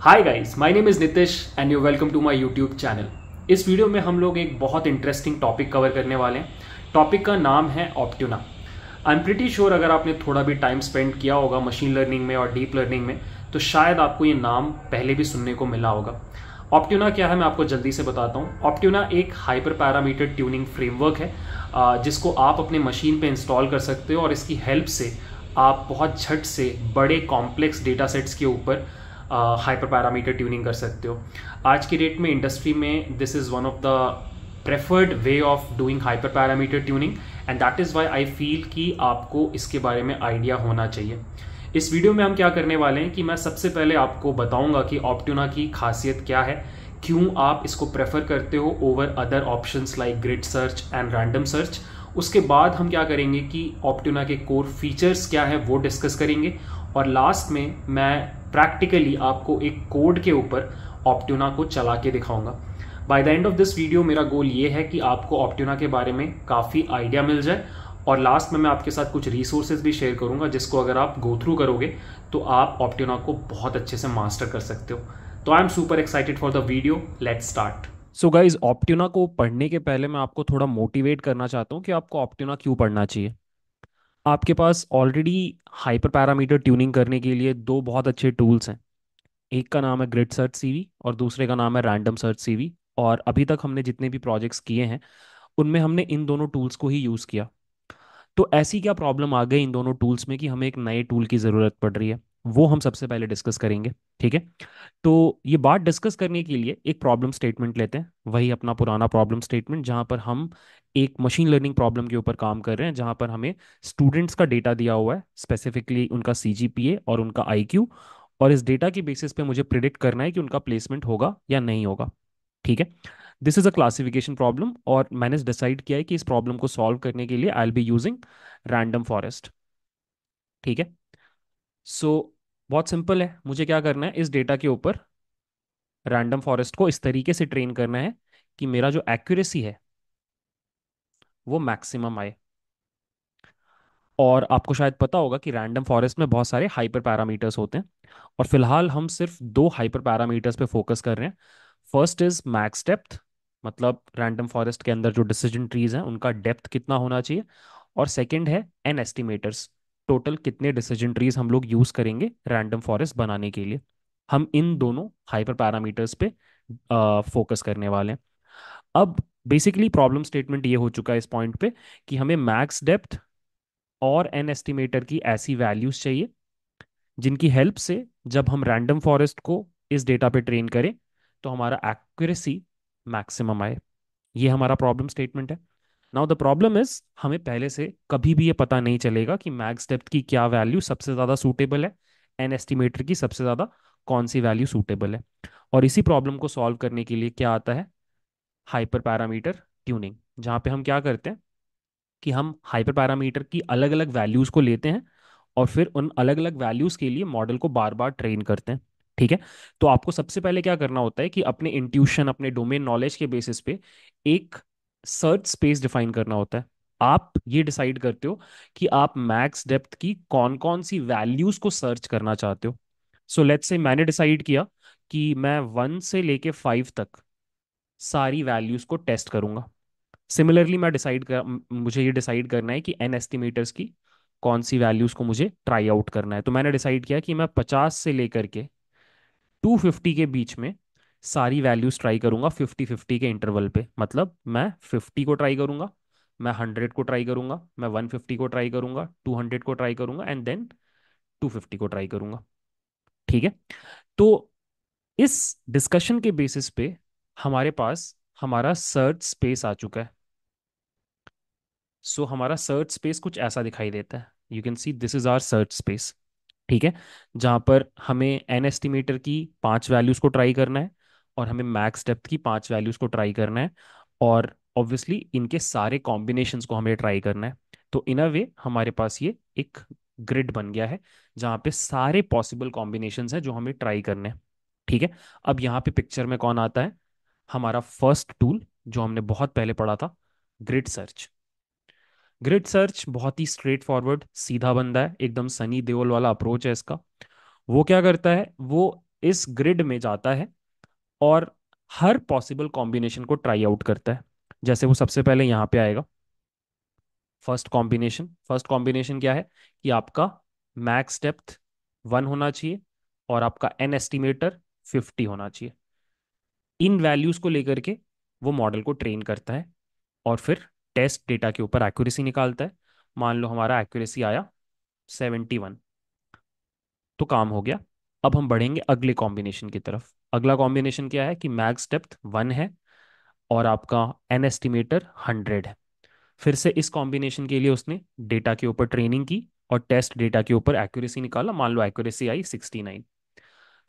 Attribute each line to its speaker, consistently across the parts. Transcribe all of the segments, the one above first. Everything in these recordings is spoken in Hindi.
Speaker 1: Hi guys my name is Nitish and you welcome to my YouTube channel इस वीडियो में हम लोग एक बहुत इंटरेस्टिंग टॉपिक कवर करने वाले हैं टॉपिक का नाम है Optuna I am pretty sure अगर आपने थोड़ा भी टाइम स्पेंड किया होगा मशीन लर्निंग में और डीप लर्निंग में तो शायद आपको ये नाम पहले भी सुनने को मिला होगा ऑप्ट्यूना क्या है मैं आपको जल्दी से बताता हूँ ऑप्ट्यूना एक हाइपर पैरामीटर ट्यूनिंग फ्रेमवर्क है जिसको आप अपने मशीन पर इंस्टॉल कर सकते हो और इसकी हेल्प से आप बहुत झट से बड़े कॉम्प्लेक्स डेटा सेट्स के ऊपर हाइपर पैरामीटर ट्यूनिंग कर सकते हो आज की डेट में इंडस्ट्री में this is one of the preferred way of doing hyper parameter tuning and that is why I feel कि आपको इसके बारे में आइडिया होना चाहिए इस वीडियो में हम क्या करने वाले हैं कि मैं सबसे पहले आपको बताऊंगा कि ऑप्टूना की खासियत क्या है क्यों आप इसको प्रेफर करते हो over other options like grid search and random search उसके बाद हम क्या करेंगे कि ऑप्टूना के कोर फीचर्स क्या है वो डिस्कस करेंगे और लास्ट में मैं प्रैक्टिकली आपको एक कोड के ऊपर ऑप्टूना को चला के दिखाऊंगा by the end of this video मेरा गोल ये है कि आपको ऑप्टोना के बारे में काफ़ी आइडिया मिल जाए और लास्ट में मैं आपके साथ कुछ रिसोर्सेज भी शेयर करूंगा जिसको अगर आप गो थ्रू करोगे तो आप ऑप्टोना को बहुत अच्छे से मास्टर कर सकते हो तो I am super excited for the video let start so guys Optuna को पढ़ने के पहले मैं आपको थोड़ा मोटिवेट करना चाहता हूँ कि आपको ऑप्टिना क्यों पढ़ना चाहिए आपके पास ऑलरेडी हाइपर पैरामीटर ट्यूनिंग करने के लिए दो बहुत अच्छे टूल्स हैं एक का नाम है ग्रिड सर्च सीवी और दूसरे का नाम है रैंडम सर्च सीवी और अभी तक हमने जितने भी प्रोजेक्ट्स किए हैं उनमें हमने इन दोनों टूल्स को ही यूज़ किया तो ऐसी क्या प्रॉब्लम आ गई इन दोनों टूल्स में कि हमें एक नए टूल की ज़रूरत पड़ रही है वो हम सबसे पहले डिस्कस करेंगे ठीक है तो ये बात डिस्कस करने के लिए एक प्रॉब्लम स्टेटमेंट लेते हैं वही अपना पुराना प्रॉब्लम स्टेटमेंट जहां पर हम एक मशीन लर्निंग प्रॉब्लम के ऊपर काम कर रहे हैं जहां पर हमें स्टूडेंट्स का डेटा दिया हुआ है स्पेसिफिकली उनका सी और उनका आई और इस डेटा के बेसिस पे मुझे प्रिडिक्ट करना है कि उनका प्लेसमेंट होगा या नहीं होगा ठीक है this is a classification problem और मैंने डिसाइड किया है कि इस प्रॉब्लम को सॉल्व करने के लिए I'll be using random forest ठीक है सो so, बहुत सिंपल है मुझे क्या करना है इस डेटा के ऊपर रैंडम फॉरेस्ट को इस तरीके से ट्रेन करना है कि मेरा जो एक्यूरेसी है वो मैक्सिमम आए और आपको शायद पता होगा कि रैंडम फॉरेस्ट में बहुत सारे हाइपर पैरामीटर्स होते हैं और फिलहाल हम सिर्फ दो हाइपर पैरामीटर्स पे फोकस कर रहे हैं फर्स्ट इज मैक्स डेप्थ मतलब रैंडम फॉरेस्ट के अंदर जो डिसीजन ट्रीज हैं उनका डेप्थ कितना होना चाहिए और सेकंड है एन एस्टिमेटर्स टोटल कितने डिसीजन ट्रीज हम लोग यूज करेंगे रैंडम फॉरेस्ट बनाने के लिए हम इन दोनों हाइपर पैरामीटर्स पे फोकस करने वाले हैं अब बेसिकली प्रॉब्लम स्टेटमेंट ये हो चुका है इस पॉइंट पे कि हमें मैक्स डेप्थ और एन एस्टिमेटर की ऐसी वैल्यूज चाहिए जिनकी हेल्प से जब हम रैंडम फॉरेस्ट को इस डेटा पे ट्रेन करें तो हमारा एक्यूरेसी मैक्सिमम आए ये हमारा प्रॉब्लम स्टेटमेंट है नाउ द प्रॉब्लम इज हमें पहले से कभी भी ये पता नहीं चलेगा कि मैक्स डेप्थ की क्या वैल्यू सबसे ज़्यादा सूटेबल है एन एस्टिमेटर की सबसे ज़्यादा कौन सी वैल्यू सूटेबल है और इसी प्रॉब्लम को सॉल्व करने के लिए क्या आता है हाइपर पैरामीटर ट्यूनिंग जहां पे हम क्या करते हैं कि हम हाइपर पैरामीटर की अलग अलग वैल्यूज़ को लेते हैं और फिर उन अलग अलग वैल्यूज़ के लिए मॉडल को बार बार ट्रेन करते हैं ठीक है तो आपको सबसे पहले क्या करना होता है कि अपने इंट्यूशन अपने डोमेन नॉलेज के बेसिस पे एक सर्च स्पेस डिफाइन करना होता है आप ये डिसाइड करते हो कि आप मैक्स डेप्थ की कौन कौन सी वैल्यूज को सर्च करना चाहते हो सो लेट्स से मैंने डिसाइड किया कि मैं वन से लेके फाइव तक सारी वैल्यूज को टेस्ट करूंगा सिमिलरली मैं डिसाइड कर मुझे ये डिसाइड करना है कि एन एस्टिमेटर्स की कौन सी वैल्यूज को मुझे ट्राई आउट करना है तो मैंने डिसाइड किया कि मैं पचास से लेकर के टू फिफ्टी के बीच में सारी वैल्यूज ट्राई करूंगा फिफ्टी फिफ्टी के इंटरवल पे मतलब मैं फिफ्टी को ट्राई करूंगा मैं हंड्रेड को ट्राई करूंगा मैं वन फिफ्टी को ट्राई करूंगा टू हंड्रेड को ट्राई करूंगा एंड देन टू फिफ्टी को ट्राई करूंगा ठीक है तो इस डिस्कशन के बेसिस पे हमारे पास हमारा सर्च स्पेस आ चुका है सो so, हमारा सर्च स्पेस कुछ ऐसा दिखाई देता है you can see this is our search space ठीक है जहां पर हमें एन एस्टिमेटर की पांच वैल्यूज को ट्राई करना है और हमें मैक्स डेप्थ की पांच वैल्यूज को ट्राई करना है और ऑब्वियसली इनके सारे कॉम्बिनेशन को हमें ट्राई करना है तो इन अ वे हमारे पास ये एक ग्रिड बन गया है जहाँ पे सारे पॉसिबल कॉम्बिनेशन हैं जो हमें ट्राई करने हैं ठीक है अब यहाँ पे पिक्चर में कौन आता है हमारा फर्स्ट टूल जो हमने बहुत पहले पढ़ा था ग्रिड सर्च ग्रिड सर्च बहुत ही स्ट्रेट फॉरवर्ड सीधा बंदा है एकदम सनी देओल वाला अप्रोच है इसका वो क्या करता है वो इस ग्रिड में जाता है और हर पॉसिबल कॉम्बिनेशन को ट्राई आउट करता है जैसे वो सबसे पहले यहाँ पे आएगा फर्स्ट कॉम्बिनेशन फर्स्ट कॉम्बिनेशन क्या है कि आपका मैक्स डेप्थ वन होना चाहिए और आपका एन एस्टिमेटर फिफ्टी होना चाहिए इन वैल्यूज़ को लेकर के वो मॉडल को ट्रेन करता है और फिर टेस्ट डेटा के ऊपर एक्यूरेसी निकालता है मान लो हमारा एक्यूरेसी आया सेवेंटी वन तो काम हो गया अब हम बढ़ेंगे अगले कॉम्बिनेशन की तरफ अगला कॉम्बिनेशन क्या है कि मैक्स डेप्थ वन है और आपका एन एस्टिमेटर हंड्रेड है फिर से इस कॉम्बिनेशन के लिए उसने डेटा के ऊपर ट्रेनिंग की और टेस्ट डेटा के ऊपर एक्यूरेसी निकाला मान लो एक्यूरेसी आई सिक्सटी नाइन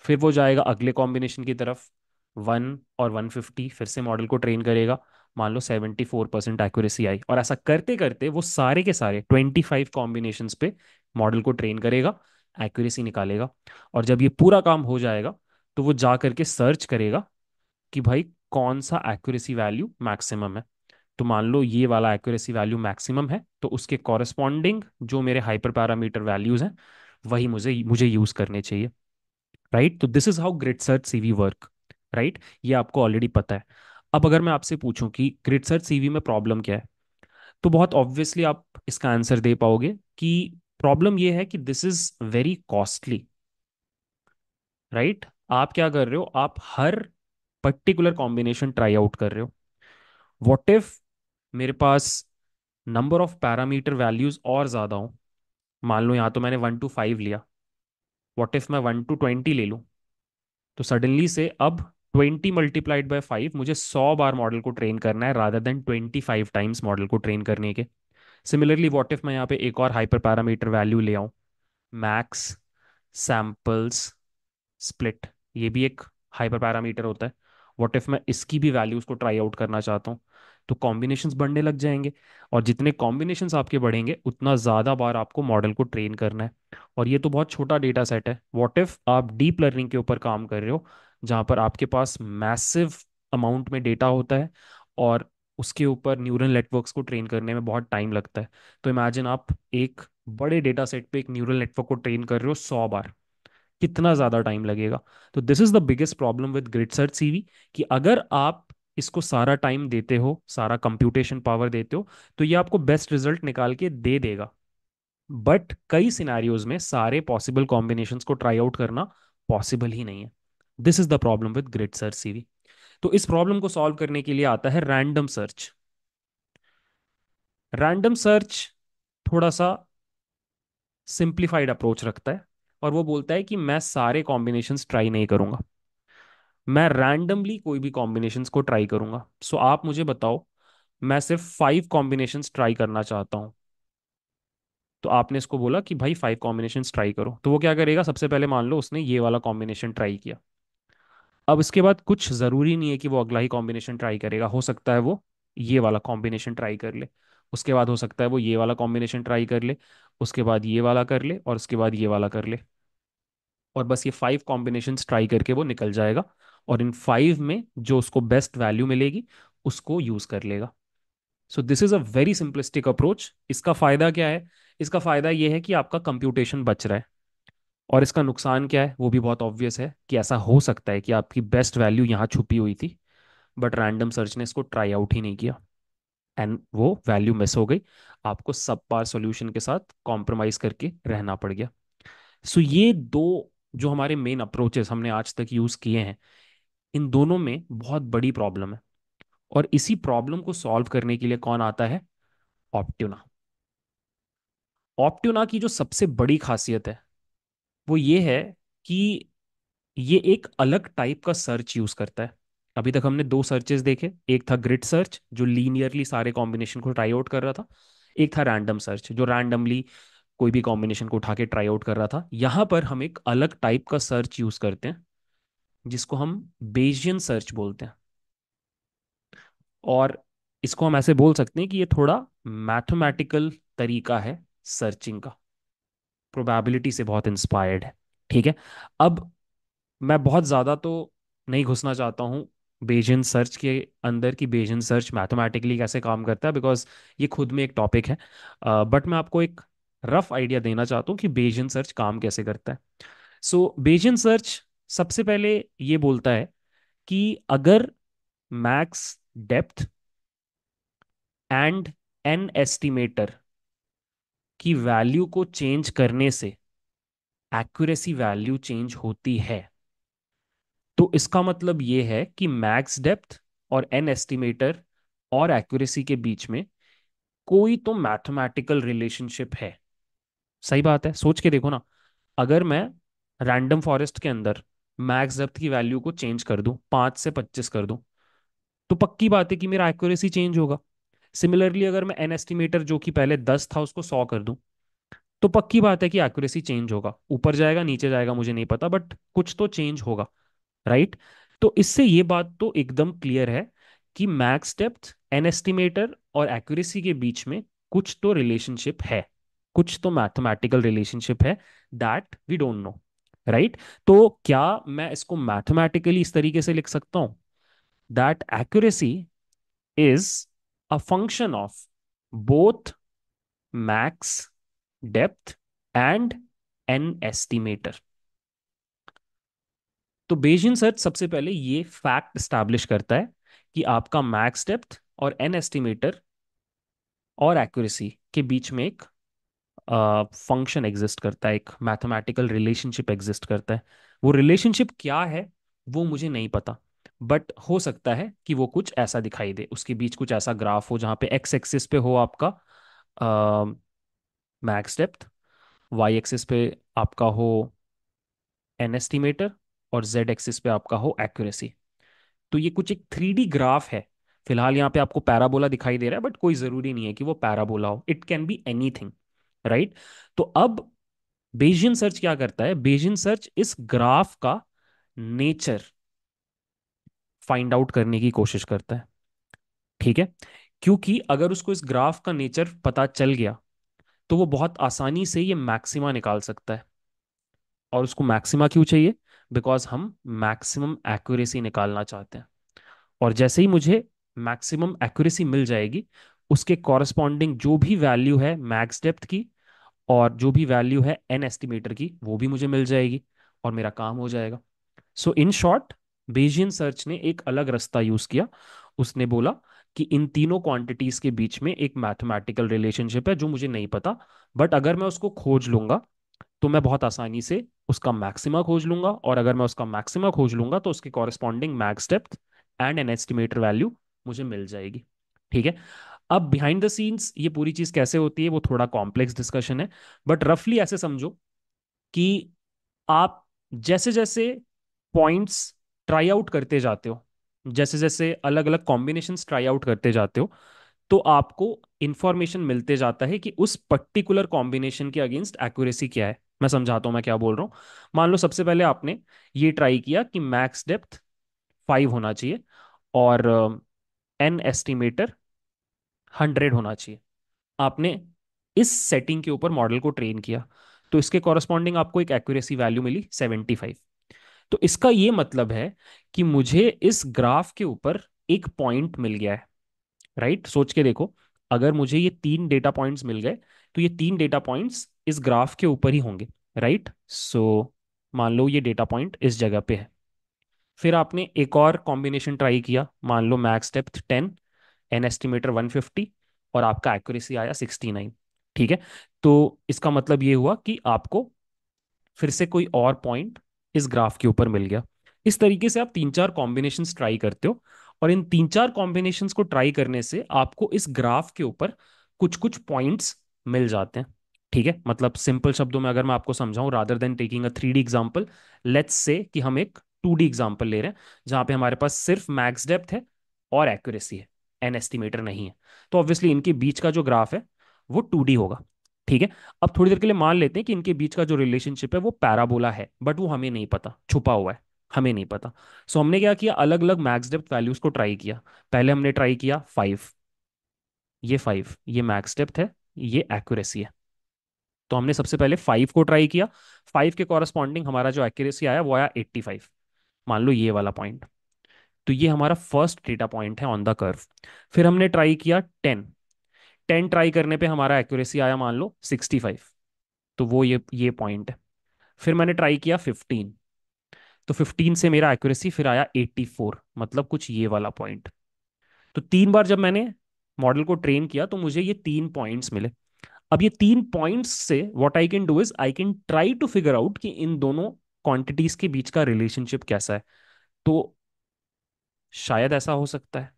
Speaker 1: फिर वो जाएगा अगले कॉम्बिनेशन की तरफ वन और वन फिफ्टी फिर से मॉडल को ट्रेन करेगा मान लो सेवेंटी फोर परसेंट एक्यूरेसी आई और ऐसा करते करते वो सारे के सारे ट्वेंटी फाइव कॉम्बिनेशन पे मॉडल को ट्रेन करेगा एक्यूरेसी निकालेगा और जब ये पूरा काम हो जाएगा तो वो जा करके सर्च करेगा कि भाई कौन सा एक्यूरेसी वैल्यू मैक्सिमम है तो मान लो ये वाला एक्यूरेसी वैल्यू मैक्सिमम है तो उसके कॉरेस्पॉन्डिंग जो मेरे हाइपर पैरामीटर वैल्यूज हैं वही मुझे मुझे यूज करने चाहिए राइट तो this is how grid search CV work right ये आपको ऑलरेडी पता है अब अगर मैं आपसे पूछूं कि ग्रिड सर्च सीवी में प्रॉब्लम क्या है तो बहुत ऑब्वियसली आप इसका आंसर दे पाओगे कि प्रॉब्लम यह है कि this is very costly right आप क्या कर रहे हो आप हर पर्टिकुलर कॉम्बिनेशन ट्राई आउट कर रहे हो वॉट इफ मेरे पास नंबर ऑफ पैरामीटर वैल्यूज और ज़्यादा हो मान लो यहाँ तो मैंने वन टू फाइव लिया वॉट इफ मैं वन टू ट्वेंटी ले लू तो सडनली से अब ट्वेंटी मल्टीप्लाइड बाय फाइव मुझे सौ बार मॉडल को ट्रेन करना है rather than twenty five times model को ट्रेन करने के सिमिलरली वॉट इफ मैं यहाँ पे एक और हाइपर पैरामीटर वैल्यू ले आऊँ मैक्स सैम्पल्स स्प्लिट ये भी एक हाइपर पैरामीटर होता है वॉट इफ मैं इसकी भी वैल्यूज को ट्राई आउट करना चाहता हूँ तो कॉम्बिनेशन बढ़ने लग जाएंगे और जितने कॉम्बिनेशन आपके बढ़ेंगे उतना ज़्यादा बार आपको मॉडल को ट्रेन करना है और ये तो बहुत छोटा डेटा सेट है वॉट इफ आप डीप लर्निंग के ऊपर काम कर रहे हो जहाँ पर आपके पास मैसिव अमाउंट में डेटा होता है और उसके ऊपर न्यूरल नेटवर्क्स को ट्रेन करने में बहुत टाइम लगता है तो इमेजिन आप एक बड़े डेटा सेट पे एक न्यूरल नेटवर्क को ट्रेन कर रहे हो सौ बार कितना ज़्यादा टाइम लगेगा तो this is the biggest problem with grid search CV कि अगर आप इसको सारा टाइम देते हो सारा कंप्यूटेशन पावर देते हो तो ये आपको बेस्ट रिजल्ट निकाल के दे देगा बट कई सिनारियोज में सारे पॉसिबल कॉम्बिनेशन को ट्राई आउट करना पॉसिबल ही नहीं है this is the problem with grid search CV तो इस प्रॉब्लम को सॉल्व करने के लिए आता है रैंडम सर्च रैंडम सर्च थोड़ा सा सिंप्लीफाइड अप्रोच रखता है और वो बोलता है कि मैं सारे कॉम्बिनेशन ट्राई नहीं करूंगा मैं रैंडमली कोई भी कॉम्बिनेशन को ट्राई करूंगा सो so, आप मुझे बताओ मैं सिर्फ फाइव कॉम्बिनेशन ट्राई करना चाहता हूँ तो आपने इसको बोला कि भाई फाइव कॉम्बिनेशन ट्राई करो तो वो क्या करेगा सबसे पहले मान लो उसने ये वाला कॉम्बिनेशन ट्राई किया अब इसके बाद कुछ ज़रूरी नहीं है कि वो अगला ही कॉम्बिनेशन ट्राई करेगा हो सकता है वो ये वाला कॉम्बिनेशन ट्राई कर ले उसके बाद हो सकता है वो ये वाला कॉम्बिनेशन ट्राई कर ले उसके बाद ये वाला कर ले और उसके बाद ये वाला कर ले और बस ये फाइव कॉम्बिनेशन ट्राई करके वो निकल जाएगा और इन फाइव में जो उसको बेस्ट वैल्यू मिलेगी उसको यूज कर लेगा so this is a very simplistic approach इसका फायदा क्या है इसका फायदा ये है कि आपका कंप्यूटेशन बच रहा है और इसका नुकसान क्या है वो भी बहुत ऑब्वियस है कि ऐसा हो सकता है कि आपकी बेस्ट वैल्यू यहाँ छुपी हुई थी बट रैंडम सर्च ने इसको ट्राई आउट ही नहीं किया एंड वो वैल्यू मिस हो गई आपको सब पार सोल्यूशन के साथ कॉम्प्रोमाइज करके रहना पड़ गया सो ये दो जो हमारे मेन अप्रोचेस हमने आज तक यूज किए हैं इन दोनों में बहुत बड़ी प्रॉब्लम है और इसी प्रॉब्लम को सॉल्व करने के लिए कौन आता है ऑप्ट्यूना ऑप्ट्यूना की जो सबसे बड़ी खासियत है वो ये है कि ये एक अलग टाइप का सर्च यूज करता है अभी तक हमने दो सर्चेस देखे एक था ग्रिड सर्च जो लीनियरली सारे कॉम्बिनेशन को ट्राई आउट कर रहा था एक था रैंडम सर्च जो रैंडमली कोई भी कॉम्बिनेशन को उठा के ट्राई आउट कर रहा था यहां पर हम एक अलग टाइप का सर्च यूज करते हैं जिसको हम बेजियन सर्च बोलते हैं और इसको हम ऐसे बोल सकते हैं कि ये थोड़ा मैथमेटिकल तरीका है सर्चिंग का प्रोबेबिलिटी से बहुत इंस्पायर्ड है ठीक है अब मैं बहुत ज़्यादा तो नहीं घुसना चाहता हूं बेजन सर्च के अंदर की बेजन सर्च मैथमेटिकली कैसे काम करता है बिकॉज ये खुद में एक टॉपिक है बट uh, मैं आपको एक रफ आइडिया देना चाहता हूँ कि बेजन सर्च काम कैसे करता है सो बेजन सर्च सबसे पहले ये बोलता है कि अगर max depth and n estimator की वैल्यू को चेंज करने से एक्यूरेसी वैल्यू चेंज होती है तो इसका मतलब ये है कि मैक्स डेप्थ और एन एस्टिमेटर और एक्यूरेसी के बीच में कोई तो मैथमेटिकल रिलेशनशिप है सही बात है सोच के देखो ना अगर मैं रैंडम फॉरेस्ट के अंदर मैक्स डेप्थ की वैल्यू को चेंज कर दूं पाँच से पच्चीस कर दूं तो पक्की बात है कि मेरा एक्यूरेसी चेंज होगा सिमिलरली अगर मैं एन एस्टिमेटर जो कि पहले दस था उसको सौ कर दूं तो पक्की बात है कि एक्यूरेसी चेंज होगा ऊपर जाएगा नीचे जाएगा मुझे नहीं पता बट कुछ तो चेंज होगा राइट तो इससे ये बात तो एकदम क्लियर है कि मैक्स डेप्थ एन एस्टिमेटर और एक्यूरेसी के बीच में कुछ तो रिलेशनशिप है कुछ तो मैथमेटिकल रिलेशनशिप है that we don't know right तो क्या मैं इसको मैथमेटिकली इस तरीके से लिख सकता हूं that accuracy is a function of both max depth and n estimator तो बेजियन सर्च सबसे पहले ये फैक्ट स्टैब्लिश करता है कि आपका मैक्स डेप्थ और एन एस्टिमेटर और एक्यूरेसी के बीच में एक फंक्शन एग्जिस्ट करता है एक मैथमेटिकल रिलेशनशिप एग्जिस्ट करता है वो रिलेशनशिप क्या है वो मुझे नहीं पता बट हो सकता है कि वो कुछ ऐसा दिखाई दे उसके बीच कुछ ऐसा ग्राफ हो जहाँ पे एक्स एक्सिस पे हो आपका मैक्स डेप्थ वाई एक्सिस पे आपका हो एन एस्टिमेटर और जेड एक्सिस पे आपका हो एक्यूरेसी तो ये कुछ एक थ्री ग्राफ है फिलहाल यहाँ पे आपको पैराबोला दिखाई दे रहा है बट कोई जरूरी नहीं है कि वो पैराबोला हो it can be thing right तो अब बेजियन सर्च क्या करता है बेजियन सर्च इस ग्राफ का नेचर फाइंड आउट करने की कोशिश करता है ठीक है क्योंकि अगर उसको इस ग्राफ का नेचर पता चल गया तो वो बहुत आसानी से ये मैक्सिमा निकाल सकता है और उसको मैक्सिमा क्यों चाहिए बिकॉज हम मैक्सिमम एक्यूरेसी निकालना चाहते हैं और जैसे ही मुझे मैक्सिमम एक्यूरेसी मिल जाएगी उसके कॉरस्पॉन्डिंग जो भी वैल्यू है मैक्स डेप्थ की और जो भी वैल्यू है एन एस्टिमेटर की वो भी मुझे मिल जाएगी और मेरा काम हो जाएगा so in short Bayesian search ने एक अलग रास्ता यूज किया उसने बोला कि इन तीनों क्वांटिटीज के बीच में एक मैथमेटिकल रिलेशनशिप है जो मुझे नहीं पता बट अगर मैं उसको खोज लूंगा तो मैं बहुत आसानी से उसका मैक्सिमा खोज लूंगा और अगर मैं उसका मैक्सिमा खोज लूंगा तो उसकी corresponding max depth and n estimator value मुझे मिल जाएगी ठीक है अब बिहाइंड द सीन्स ये पूरी चीज़ कैसे होती है वो थोड़ा कॉम्प्लेक्स डिस्कशन है बट रफली ऐसे समझो कि आप जैसे जैसे पॉइंट्स ट्राई आउट करते जाते हो जैसे जैसे अलग अलग कॉम्बिनेशन ट्राई आउट करते जाते हो तो आपको इन्फॉर्मेशन मिलते जाता है कि उस पर्टिकुलर कॉम्बिनेशन के अगेंस्ट एक्यूरेसी क्या है मैं समझाता हूं मैं क्या बोल रहा हूं मान लो सबसे पहले आपने ये ट्राई किया कि मैक्स डेप्थ फाइव होना चाहिए और एन एस्टिमेटर हंड्रेड होना चाहिए आपने इस सेटिंग के ऊपर मॉडल को ट्रेन किया तो इसके कॉरस्पॉन्डिंग आपको एक एक्यूरेसी वैल्यू मिली सेवेंटी फाइव तो इसका ये मतलब है कि मुझे इस ग्राफ के ऊपर एक पॉइंट मिल गया है राइट सोच के देखो अगर मुझे ये तीन डेटा पॉइंट्स मिल गए तो ये तीन डेटा पॉइंट्स इस ग्राफ के ऊपर ही होंगे राइट सो मान लो ये डेटा पॉइंट इस जगह पे है फिर आपने एक और कॉम्बिनेशन ट्राई किया मान लो max depth ten n estimator one fifty और आपका एक्यूरेसी आया सिक्सटी नाइन ठीक है तो इसका मतलब ये हुआ कि आपको फिर से कोई और पॉइंट इस ग्राफ के ऊपर मिल गया इस तरीके से आप तीन चार कॉम्बिनेशन ट्राई करते हो और इन तीन चार कॉम्बिनेशन को ट्राई करने से आपको इस ग्राफ के ऊपर कुछ कुछ पॉइंट्स मिल जाते हैं ठीक है मतलब सिंपल शब्दों में अगर मैं आपको समझाऊं rather than taking a three D example let's say कि हम एक टू डी एग्जाम्पल ले रहे हैं जहां पे हमारे पास सिर्फ मैक्स डेप्थ है और एक्यूरेसी है एन एस्टिमेटर नहीं है तो ऑब्वियसली इनके बीच का जो ग्राफ है वो टू डी होगा ठीक है अब थोड़ी देर के लिए मान लेते हैं कि इनके बीच का जो रिलेशनशिप है वो पैराबोला है बट वो हमें नहीं पता छुपा हुआ है हमें नहीं पता सो so, हमने क्या किया अलग अलग मैक्स डेप्थ वैल्यूज को ट्राई किया पहले हमने ट्राई किया फाइव ये फाइव ये मैक्स डेप्थ है ये एक्यूरेसी है तो हमने सबसे पहले फाइव को ट्राई किया फाइव के कॉरस्पॉन्डिंग हमारा जो एक्यूरेसी आया वो आया एट्टी फाइव मान लो ये वाला पॉइंट तो ये हमारा फर्स्ट डेटा पॉइंट है ऑन द कर्व फिर हमने ट्राई किया टेन टेन ट्राई करने पे हमारा एक्यूरेसी आया मान लो सिक्सटी फाइव तो वो ये ये पॉइंट है फिर मैंने ट्राई किया फिफ्टीन तो फिफ्टीन से मेरा एक्यूरेसी फिर आया एट्टी फोर मतलब कुछ ये वाला पॉइंट तो तीन बार जब मैंने मॉडल को ट्रेन किया तो मुझे ये तीन पॉइंट्स मिले अब ये तीन पॉइंट्स से what I can do is I can try to figure out कि इन दोनों क्वांटिटीज के बीच का रिलेशनशिप कैसा है तो शायद ऐसा हो सकता है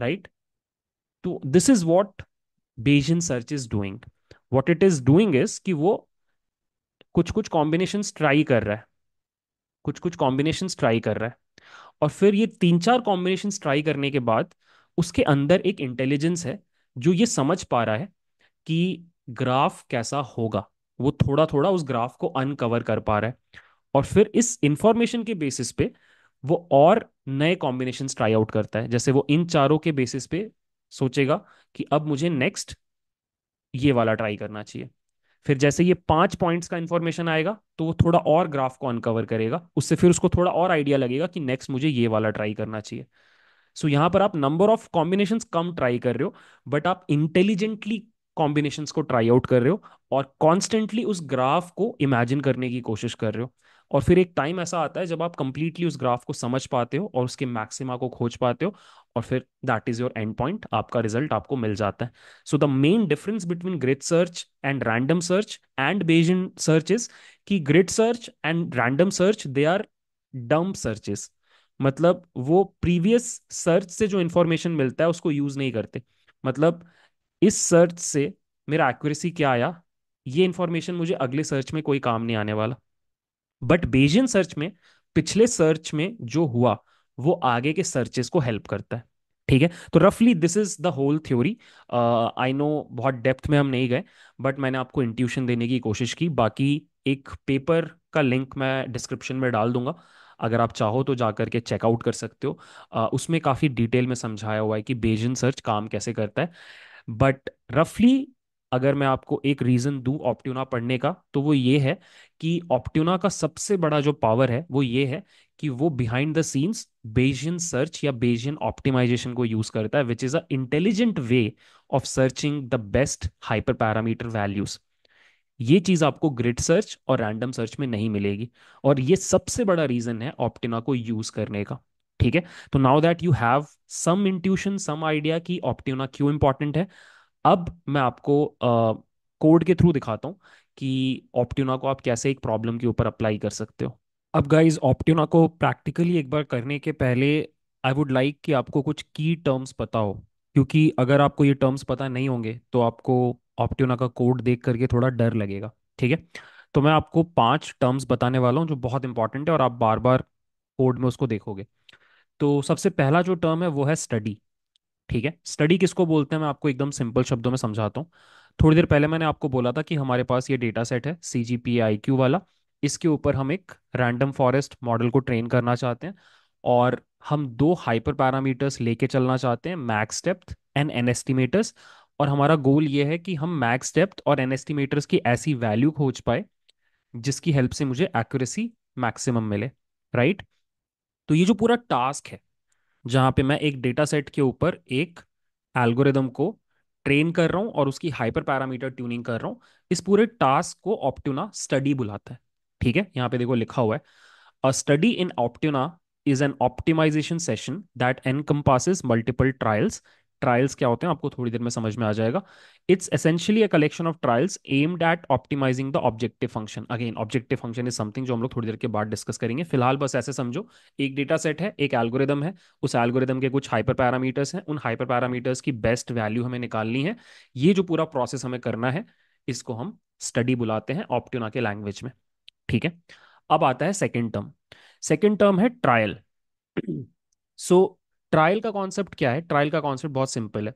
Speaker 1: राइट तो this is what Bayesian search is doing what it is doing is कि वो कुछ कुछ कॉम्बिनेशन ट्राई कर रहा है कुछ कुछ कॉम्बिनेशन ट्राई कर रहा है और फिर ये तीन चार कॉम्बिनेशन ट्राई करने के बाद उसके अंदर एक इंटेलिजेंस है जो ये समझ पा रहा है कि ग्राफ कैसा होगा वो थोड़ा थोड़ा उस ग्राफ को अनकवर कर पा रहा है और फिर इस इंफॉर्मेशन के बेसिस पे वो और नए कॉम्बिनेशन ट्राई आउट करता है जैसे वो इन चारों के बेसिस पे सोचेगा कि अब मुझे नेक्स्ट ये वाला ट्राई करना चाहिए फिर जैसे ये पांच पॉइंट्स का इंफॉर्मेशन आएगा तो वो थोड़ा और ग्राफ को अनकवर करेगा उससे फिर उसको थोड़ा और आइडिया लगेगा कि नेक्स्ट मुझे ये वाला ट्राई करना चाहिए सो so, यहाँ पर आप नंबर ऑफ कॉम्बिनेशन कम ट्राई कर रहे हो बट आप इंटेलिजेंटली कॉम्बिनेशन को ट्राई आउट कर रहे हो और कॉन्स्टेंटली उस ग्राफ को इमेजिन करने की कोशिश कर रहे हो और फिर एक टाइम ऐसा आता है जब आप कंप्लीटली उस ग्राफ को समझ पाते हो और उसके मैक्सिमा को खोज पाते हो और फिर that is your end point आपका रिजल्ट आपको मिल जाता है so the main difference between grid search and random search and Bayesian search is कि grid search and random search they are dumb searches मतलब वो प्रीवियस सर्च से जो इन्फॉर्मेशन मिलता है उसको यूज नहीं करते मतलब इस सर्च से मेरा एक्यूरेसी क्या आया ये इन्फॉर्मेशन मुझे अगले सर्च में कोई काम नहीं आने वाला बट बेजियन सर्च में पिछले सर्च में जो हुआ वो आगे के सर्चेस को हेल्प करता है ठीक है तो रफली this is the whole theory I know बहुत डेप्थ में हम नहीं गए बट मैंने आपको इंट्यूशन देने की कोशिश की बाकी एक पेपर का लिंक मैं डिस्क्रिप्शन में डाल दूंगा अगर आप चाहो तो जा करके चेकआउट कर सकते हो uh, उसमें काफ़ी डिटेल में समझाया हुआ है कि बेजन सर्च काम कैसे करता है बट रफली अगर मैं आपको एक रीजन दूं ऑप्टूना पढ़ने का तो वो ये है कि ऑप्टूना का सबसे बड़ा जो पावर है वो ये है कि वो behind the scenes Bayesian search या बेजियन ऑप्टिमाइजेशन को यूज करता है which is a intelligent way of searching the best hyper parameter values ये चीज आपको ग्रिड सर्च और रैंडम सर्च में नहीं मिलेगी और ये सबसे बड़ा रीजन है ऑप्टिना को यूज करने का ठीक है तो now that you have some intuition some idea कि ऑप्टिना क्यों इंपॉर्टेंट है अब मैं आपको कोड uh, के थ्रू दिखाता हूँ कि ऑप्टिना को आप कैसे एक प्रॉब्लम के ऊपर अप्लाई कर सकते हो अब गाइज ऑप्टियोना को प्रैक्टिकली एक बार करने के पहले आई वुड लाइक कि आपको कुछ की टर्म्स पता हो क्योंकि अगर आपको ये टर्म्स पता नहीं होंगे तो आपको ऑप्टियोना का कोड देख करके थोड़ा डर लगेगा ठीक है तो मैं आपको पांच टर्म्स बताने वाला हूँ जो बहुत इंपॉर्टेंट है और आप बार बार कोड में उसको देखोगे तो सबसे पहला जो टर्म है वो है स्टडी ठीक है स्टडी किसको बोलते हैं मैं आपको एकदम सिंपल शब्दों में समझाता हूँ थोड़ी देर पहले मैंने आपको बोला था कि हमारे पास ये डेटा सेट है सी जी पी आई क्यू वाला इसके ऊपर हम एक रैंडम फॉरेस्ट मॉडल को ट्रेन करना चाहते हैं और हम दो हाइपर पैरामीटर्स लेके चलना चाहते हैं max depth and n estimators और हमारा गोल ये है कि हम मैक्स डेप्थ और एन एस्टिमेटर्स की ऐसी वैल्यू खोज पाए जिसकी हेल्प से मुझे एक्यूरेसी मैक्सिमम मिले राइट right? तो ये जो पूरा टास्क है जहां पे मैं एक डेटा सेट के ऊपर एक एल्गोरिदम को ट्रेन कर रहा हूं और उसकी हाइपर पैरामीटर ट्यूनिंग कर रहा हूं इस पूरे टास्क को ऑप्टूना स्टडी बुलाता है ठीक है यहाँ पे देखो लिखा हुआ है a study in Optuna is an optimization session that encompasses multiple trials trials क्या होते हैं आपको थोड़ी देर में समझ में आ जाएगा it's essentially a collection of trials aimed at optimizing the objective function again objective function is something जो हम लोग थोड़ी देर के बाद डिस्कस करेंगे फिलहाल बस ऐसे समझो एक डेटा सेट है एक एल्गोरिदम है उस एल्गोरिदम के कुछ हाइपर पैरामीटर्स हैं उन हाइपर पैरामीटर्स की बेस्ट वैल्यू हमें निकालनी है ये जो पूरा प्रोसेस हमें करना है इसको हम स्टडी बुलाते हैं ऑप्टिना के लैंग्वेज में ठीक है अब आता है सेकेंड टर्म सेकेंड टर्म है ट्रायल सो ट्रायल का कॉन्सेप्ट क्या है ट्रायल का कॉन्सेप्ट बहुत सिंपल है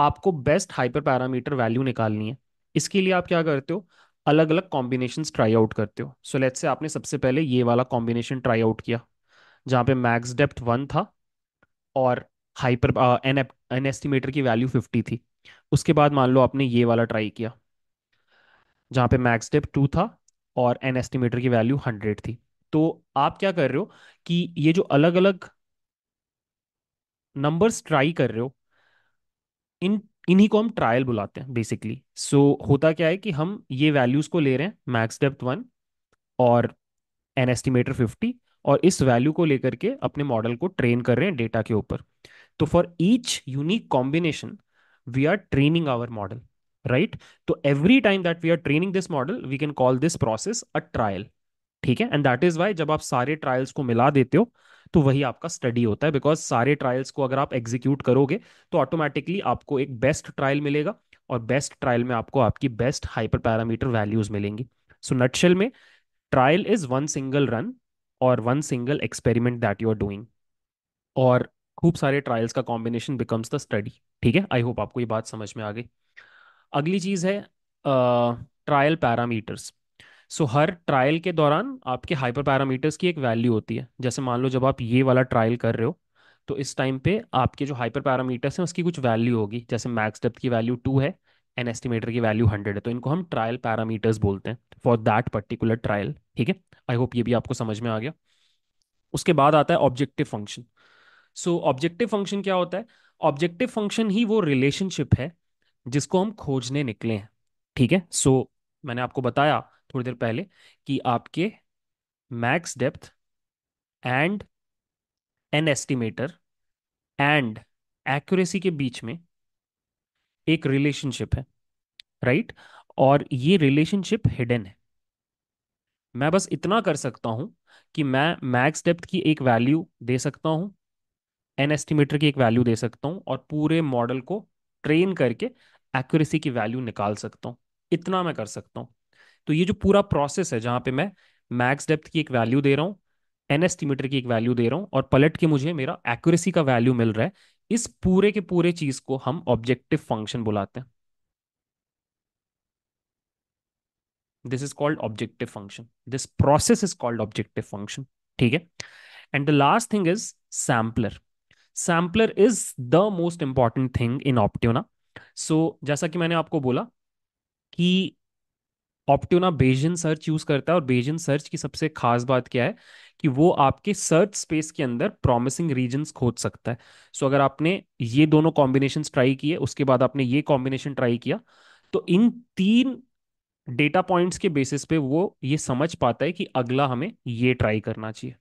Speaker 1: आपको बेस्ट हाइपर पैरामीटर वैल्यू निकालनी है इसके लिए आप क्या करते हो अलग अलग कॉम्बिनेशन ट्राई आउट करते हो सो लेट से आपने सबसे पहले ये वाला कॉम्बिनेशन ट्राई आउट किया जहाँ पे मैक्स डेप्थ वन था और हाइपर एन एन एस्टिमेटर की वैल्यू फिफ्टी थी उसके बाद मान लो आपने ये वाला ट्राई किया जहाँ पे मैक्स डेप्थ टू था और एन एस्टिमेटर की वैल्यू हंड्रेड थी तो आप क्या कर रहे हो कि ये जो अलग अलग नंबर्स ट्राई कर रहे हो इन इन्हीं को हम ट्रायल बुलाते हैं बेसिकली सो so, होता क्या है कि हम ये वैल्यूज को ले रहे हैं मैक्स डेप्थ वन और एन एस्टिमेटर फिफ्टी और इस वैल्यू को लेकर के अपने मॉडल को ट्रेन कर रहे हैं डेटा के ऊपर तो for each unique combination we are training our model right तो every time that we are training this model we can call this process a trial ठीक है एंड दैट इज वाई जब आप सारे ट्रायल्स को मिला देते हो तो वही आपका स्टडी होता है बिकॉज सारे ट्रायल्स को अगर आप एग्जीक्यूट करोगे तो ऑटोमेटिकली आपको एक बेस्ट ट्रायल मिलेगा और बेस्ट ट्रायल में आपको आपकी बेस्ट हाइपर पैरामीटर वैल्यूज मिलेंगी सो नटशेल में trial is one single run और one single experiment that you are doing और खूब सारे ट्रायल्स का कॉम्बिनेशन बिकम्स द स्टडी ठीक है आई होप आपको ये बात समझ में आ गई अगली चीज है ट्रायल पैरामीटर्स सो हर ट्रायल के दौरान आपके हाइपर पैरामीटर्स की एक वैल्यू होती है जैसे मान लो जब आप ये वाला ट्रायल कर रहे हो तो इस टाइम पे आपके जो हाइपर पैरामीटर्स हैं उसकी कुछ वैल्यू होगी जैसे मैक्स डेप्थ की वैल्यू टू है एन एस्टिमेटर की वैल्यू हंड्रेड है तो इनको हम ट्रायल पैरामीटर्स बोलते हैं फॉर दैट पर्टिकुलर ट्रायल ठीक है आई होप ये भी आपको समझ में आ गया उसके बाद आता है objective function so objective function क्या होता है ऑब्जेक्टिव फंक्शन ही वो रिलेशनशिप है जिसको हम खोजने निकले हैं ठीक है सो so, मैंने आपको बताया थोड़ी देर पहले कि आपके max depth and n estimator and accuracy के बीच में एक रिलेशनशिप है राइट और ये रिलेशनशिप हिडन है मैं बस इतना कर सकता हूं कि मैं मैक्स डेप्थ की एक वैल्यू दे सकता हूं एन एस्टिमेटर की एक वैल्यू दे सकता हूं और पूरे मॉडल को ट्रेन करके एक्यूरेसी की वैल्यू निकाल सकता हूं इतना मैं कर सकता हूं तो ये जो पूरा प्रोसेस है जहां पे मैं मैक्स डेप्थ की एक वैल्यू दे रहा हूँ एन एस्टिमेटर की एक वैल्यू दे रहा हूँ और पलट के मुझे मेरा एक्यूरेसी का वैल्यू मिल रहा है इस पूरे के पूरे चीज को हम ऑब्जेक्टिव फंक्शन बुलाते हैं this is called objective function this process is called objective function ठीक है and the last thing is sampler sampler is the most important thing in Optuna so जैसा कि मैंने आपको बोला कि ऑप्टोना बेजन सर्च यूज करता है और बेजन सर्च की सबसे खास बात क्या है कि वो आपके सर्च स्पेस के अंदर प्रॉमिसिंग रीजन खोज सकता है सो so, अगर आपने ये दोनों कॉम्बिनेशन ट्राई किए उसके बाद आपने ये कॉम्बिनेशन ट्राई किया तो इन तीन डेटा पॉइंट्स के बेसिस पे वो ये समझ पाता है कि अगला हमें ये ट्राई करना चाहिए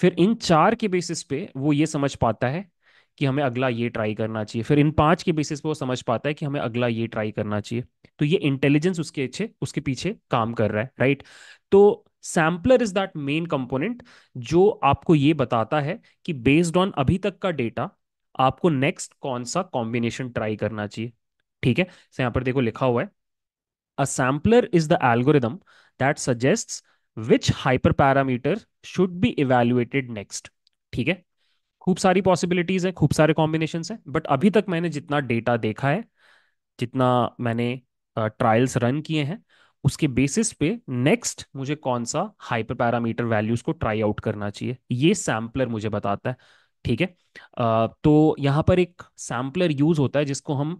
Speaker 1: फिर इन चार के बेसिस पे वो ये समझ पाता है कि हमें अगला ये ट्राई करना चाहिए फिर इन पांच के बेसिस पे वो समझ पाता है कि हमें अगला ये ट्राई करना चाहिए तो ये इंटेलिजेंस उसके अच्छे उसके पीछे काम कर रहा है राइट तो sampler is that main component जो आपको ये बताता है कि बेस्ड ऑन अभी तक का डेटा आपको नेक्स्ट कौन सा कॉम्बिनेशन ट्राई करना चाहिए ठीक है सो यहां पर देखो लिखा हुआ है a sampler is the algorithm that suggest which hyper parameter should be evaluated next ठीक है खूब सारी पॉसिबिलिटीज है खूब सारे कॉम्बिनेशन है बट अभी तक मैंने जितना डेटा देखा है जितना मैंने ट्रायल्स रन किए हैं उसके बेसिस पे नेक्स्ट मुझे कौन सा हाइपर पैरामीटर वैल्यूज को ट्राई आउट करना चाहिए ये सैम्पलर मुझे बताता है ठीक है तो यहाँ पर एक सैम्पलर यूज होता है जिसको हम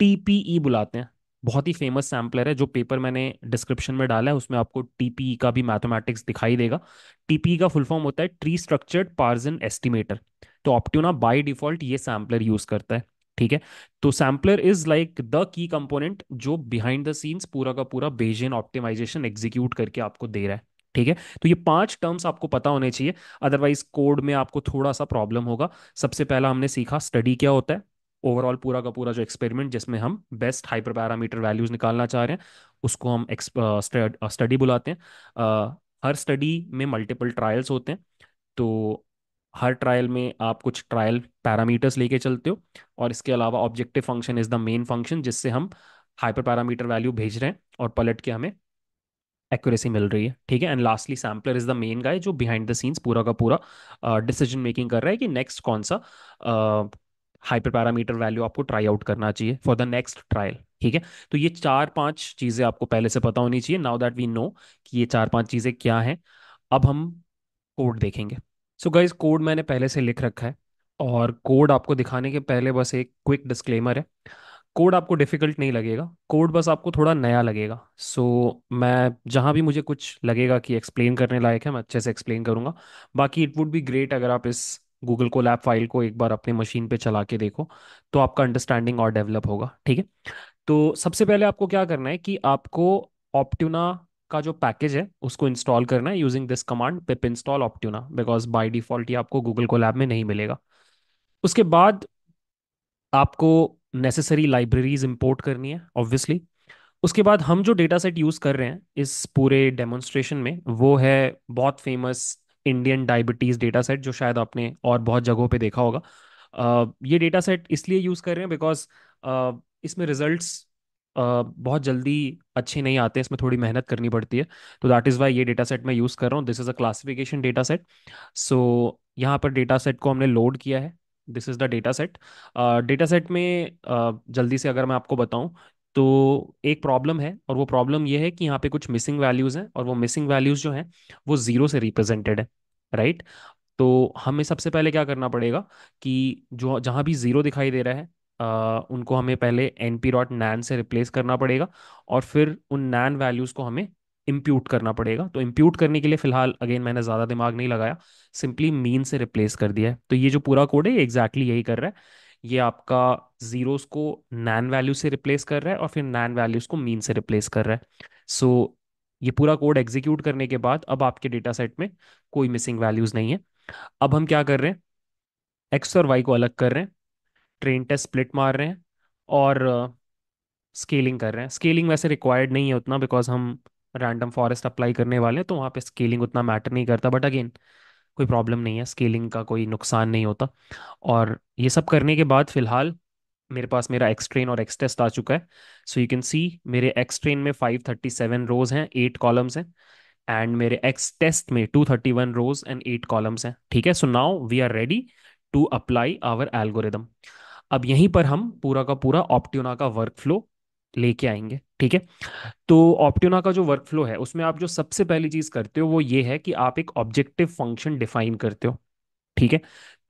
Speaker 1: टीपीई e बुलाते हैं बहुत ही फेमस सैम्पलर है जो पेपर मैंने डिस्क्रिप्शन में डाला है उसमें आपको टीपीई e का भी मैथमेटिक्स दिखाई देगा टीपीई e का फुल फॉर्म होता है ट्री स्ट्रक्चर्ड पार्जन एस्टिमेटर तो ऑप्टोना बाय डिफॉल्ट ये सैम्पलर यूज करता है ठीक है तो sampler is like the key component जो बिहाइंड द सीन्स पूरा का पूरा बेजियन ऑप्टिमाइजेशन एग्जीक्यूट करके आपको दे रहा है ठीक है तो ये पांच टर्म्स आपको पता होने चाहिए अदरवाइज कोड में आपको थोड़ा सा प्रॉब्लम होगा सबसे पहला हमने सीखा स्टडी क्या होता है ओवरऑल पूरा का पूरा जो एक्सपेरिमेंट जिसमें हम बेस्ट हाइपर पैरामीटर वैल्यूज निकालना चाह रहे हैं उसको हम स्टडी बुलाते हैं आ, हर स्टडी में मल्टीपल ट्रायल्स होते हैं तो हर ट्रायल में आप कुछ ट्रायल पैरामीटर्स लेके चलते हो और इसके अलावा objective function is the main function जिससे हम हाइपर पैरामीटर वैल्यू भेज रहे हैं और पलट के हमें एक्यूरेसी मिल रही है ठीक है and lastly sampler is the main guy जो बिहाइंड द सीन्स पूरा का पूरा डिसीजन uh, मेकिंग कर रहा है कि नेक्स्ट कौन सा हाइपर पैरामीटर वैल्यू आपको ट्राई आउट करना चाहिए फॉर द नेक्स्ट ट्रायल ठीक है तो ये चार पांच चीज़ें आपको पहले से पता होनी चाहिए नाउ दैट वी नो कि ये चार पांच चीज़ें क्या हैं अब हम कोड देखेंगे सो गाइज कोड मैंने पहले से लिख रखा है और कोड आपको दिखाने के पहले बस एक क्विक डिस्क्लेमर है कोड आपको डिफिकल्ट नहीं लगेगा कोड बस आपको थोड़ा नया लगेगा सो so, मैं जहाँ भी मुझे कुछ लगेगा कि एक्सप्लेन करने लायक है मैं अच्छे से एक्सप्लेन करूँगा बाकी इट वुड बी ग्रेट अगर आप इस गूगल को लैब फाइल को एक बार अपने मशीन पे चला के देखो तो आपका अंडरस्टैंडिंग और डेवलप होगा ठीक है तो सबसे पहले आपको क्या करना है कि आपको ऑप्टूना का जो पैकेज है उसको इंस्टॉल करना है using this command pip install Optuna because by default ये आपको गूगल को लैब में नहीं मिलेगा उसके बाद आपको नेसेसरी लाइब्रेरीज इंपोर्ट करनी है ऑब्वियसली उसके बाद हम जो डेटा सेट यूज़ कर रहे हैं इस पूरे डेमोन्स्ट्रेशन में वो है बहुत famous Indian diabetes data set जो शायद आपने और बहुत जगहों पे देखा होगा ये डेटा सेट इसलिए यूज़ कर रहे हैं बिकॉज इसमें रिजल्ट्स बहुत जल्दी अच्छे नहीं आते इसमें थोड़ी मेहनत करनी पड़ती है तो दैट इज़ वाई ये डेटा सेट मैं यूज़ कर रहा हूँ this is a classification data set so यहाँ पर डेटा सेट को हमने लोड किया है this is the data set data set में uh, जल्दी से अगर मैं आपको बताऊं तो एक प्रॉब्लम है और वो प्रॉब्लम ये है कि यहाँ पे कुछ मिसिंग वैल्यूज़ हैं और वो मिसिंग वैल्यूज़ जो हैं वो ज़ीरो से रिप्रेजेंटेड है राइट तो हमें सबसे पहले क्या करना पड़ेगा कि जो जहाँ भी ज़ीरो दिखाई दे रहा है आ, उनको हमें पहले एन पी डॉट नैन से रिप्लेस करना पड़ेगा और फिर उन नैन वैल्यूज़ को हमें इम्प्यूट करना पड़ेगा तो इम्प्यूट करने के लिए फिलहाल अगेन मैंने ज़्यादा दिमाग नहीं लगाया सिंपली मीन से रिप्लेस कर दिया है तो ये जो पूरा कोड है ये एग्जैक्टली यही कर रहा है ये आपका जीरोस को नैन वैल्यू से रिप्लेस कर रहा है और फिर नैन वैल्यूज को मीन से रिप्लेस कर रहा है सो so, ये पूरा कोड एग्जीक्यूट करने के बाद अब आपके डेटा सेट में कोई मिसिंग वैल्यूज नहीं है अब हम क्या कर रहे हैं एक्स और वाई को अलग कर रहे हैं ट्रेन टेस्ट स्प्लिट मार रहे हैं और स्केलिंग uh, कर रहे हैं स्केलिंग वैसे रिक्वायर्ड नहीं है उतना बिकॉज हम रैंडम फॉरेस्ट अप्लाई करने वाले हैं तो वहां पे स्केलिंग उतना मैटर नहीं करता बट अगेन कोई प्रॉब्लम नहीं है स्केलिंग का कोई नुकसान नहीं होता और ये सब करने के बाद फिलहाल मेरे पास मेरा एक्स ट्रेन और एक्स टेस्ट आ चुका है सो यू कैन सी मेरे एक्स ट्रेन में 537 रोज हैं एट कॉलम्स हैं एंड मेरे एक्स टेस्ट में 231 रोज एंड एट कॉलम्स हैं ठीक है so now we are ready to apply our algorithm अब यहीं पर हम पूरा का पूरा ऑप्टियोना का वर्क फ्लो लेके आएंगे ठीक है तो ऑप्टिना का जो वर्क फ्लो है उसमें आप जो सबसे पहली चीज करते हो वो ये है कि आप एक ऑब्जेक्टिव फंक्शन डिफाइन करते हो ठीक है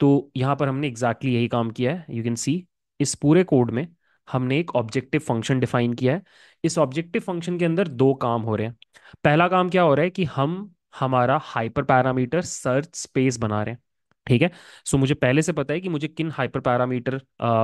Speaker 1: तो यहां पर हमने एग्जैक्टली exactly यही काम किया है यू कैन सी इस पूरे कोड में हमने एक ऑब्जेक्टिव फंक्शन डिफाइन किया है इस ऑब्जेक्टिव फंक्शन के अंदर दो काम हो रहे हैं पहला काम क्या हो रहा है कि हम हमारा हाइपर पैरामीटर सर्च स्पेस बना रहे हैं ठीक है सो so, मुझे पहले से पता है कि मुझे किन हाइपर पैरामीटर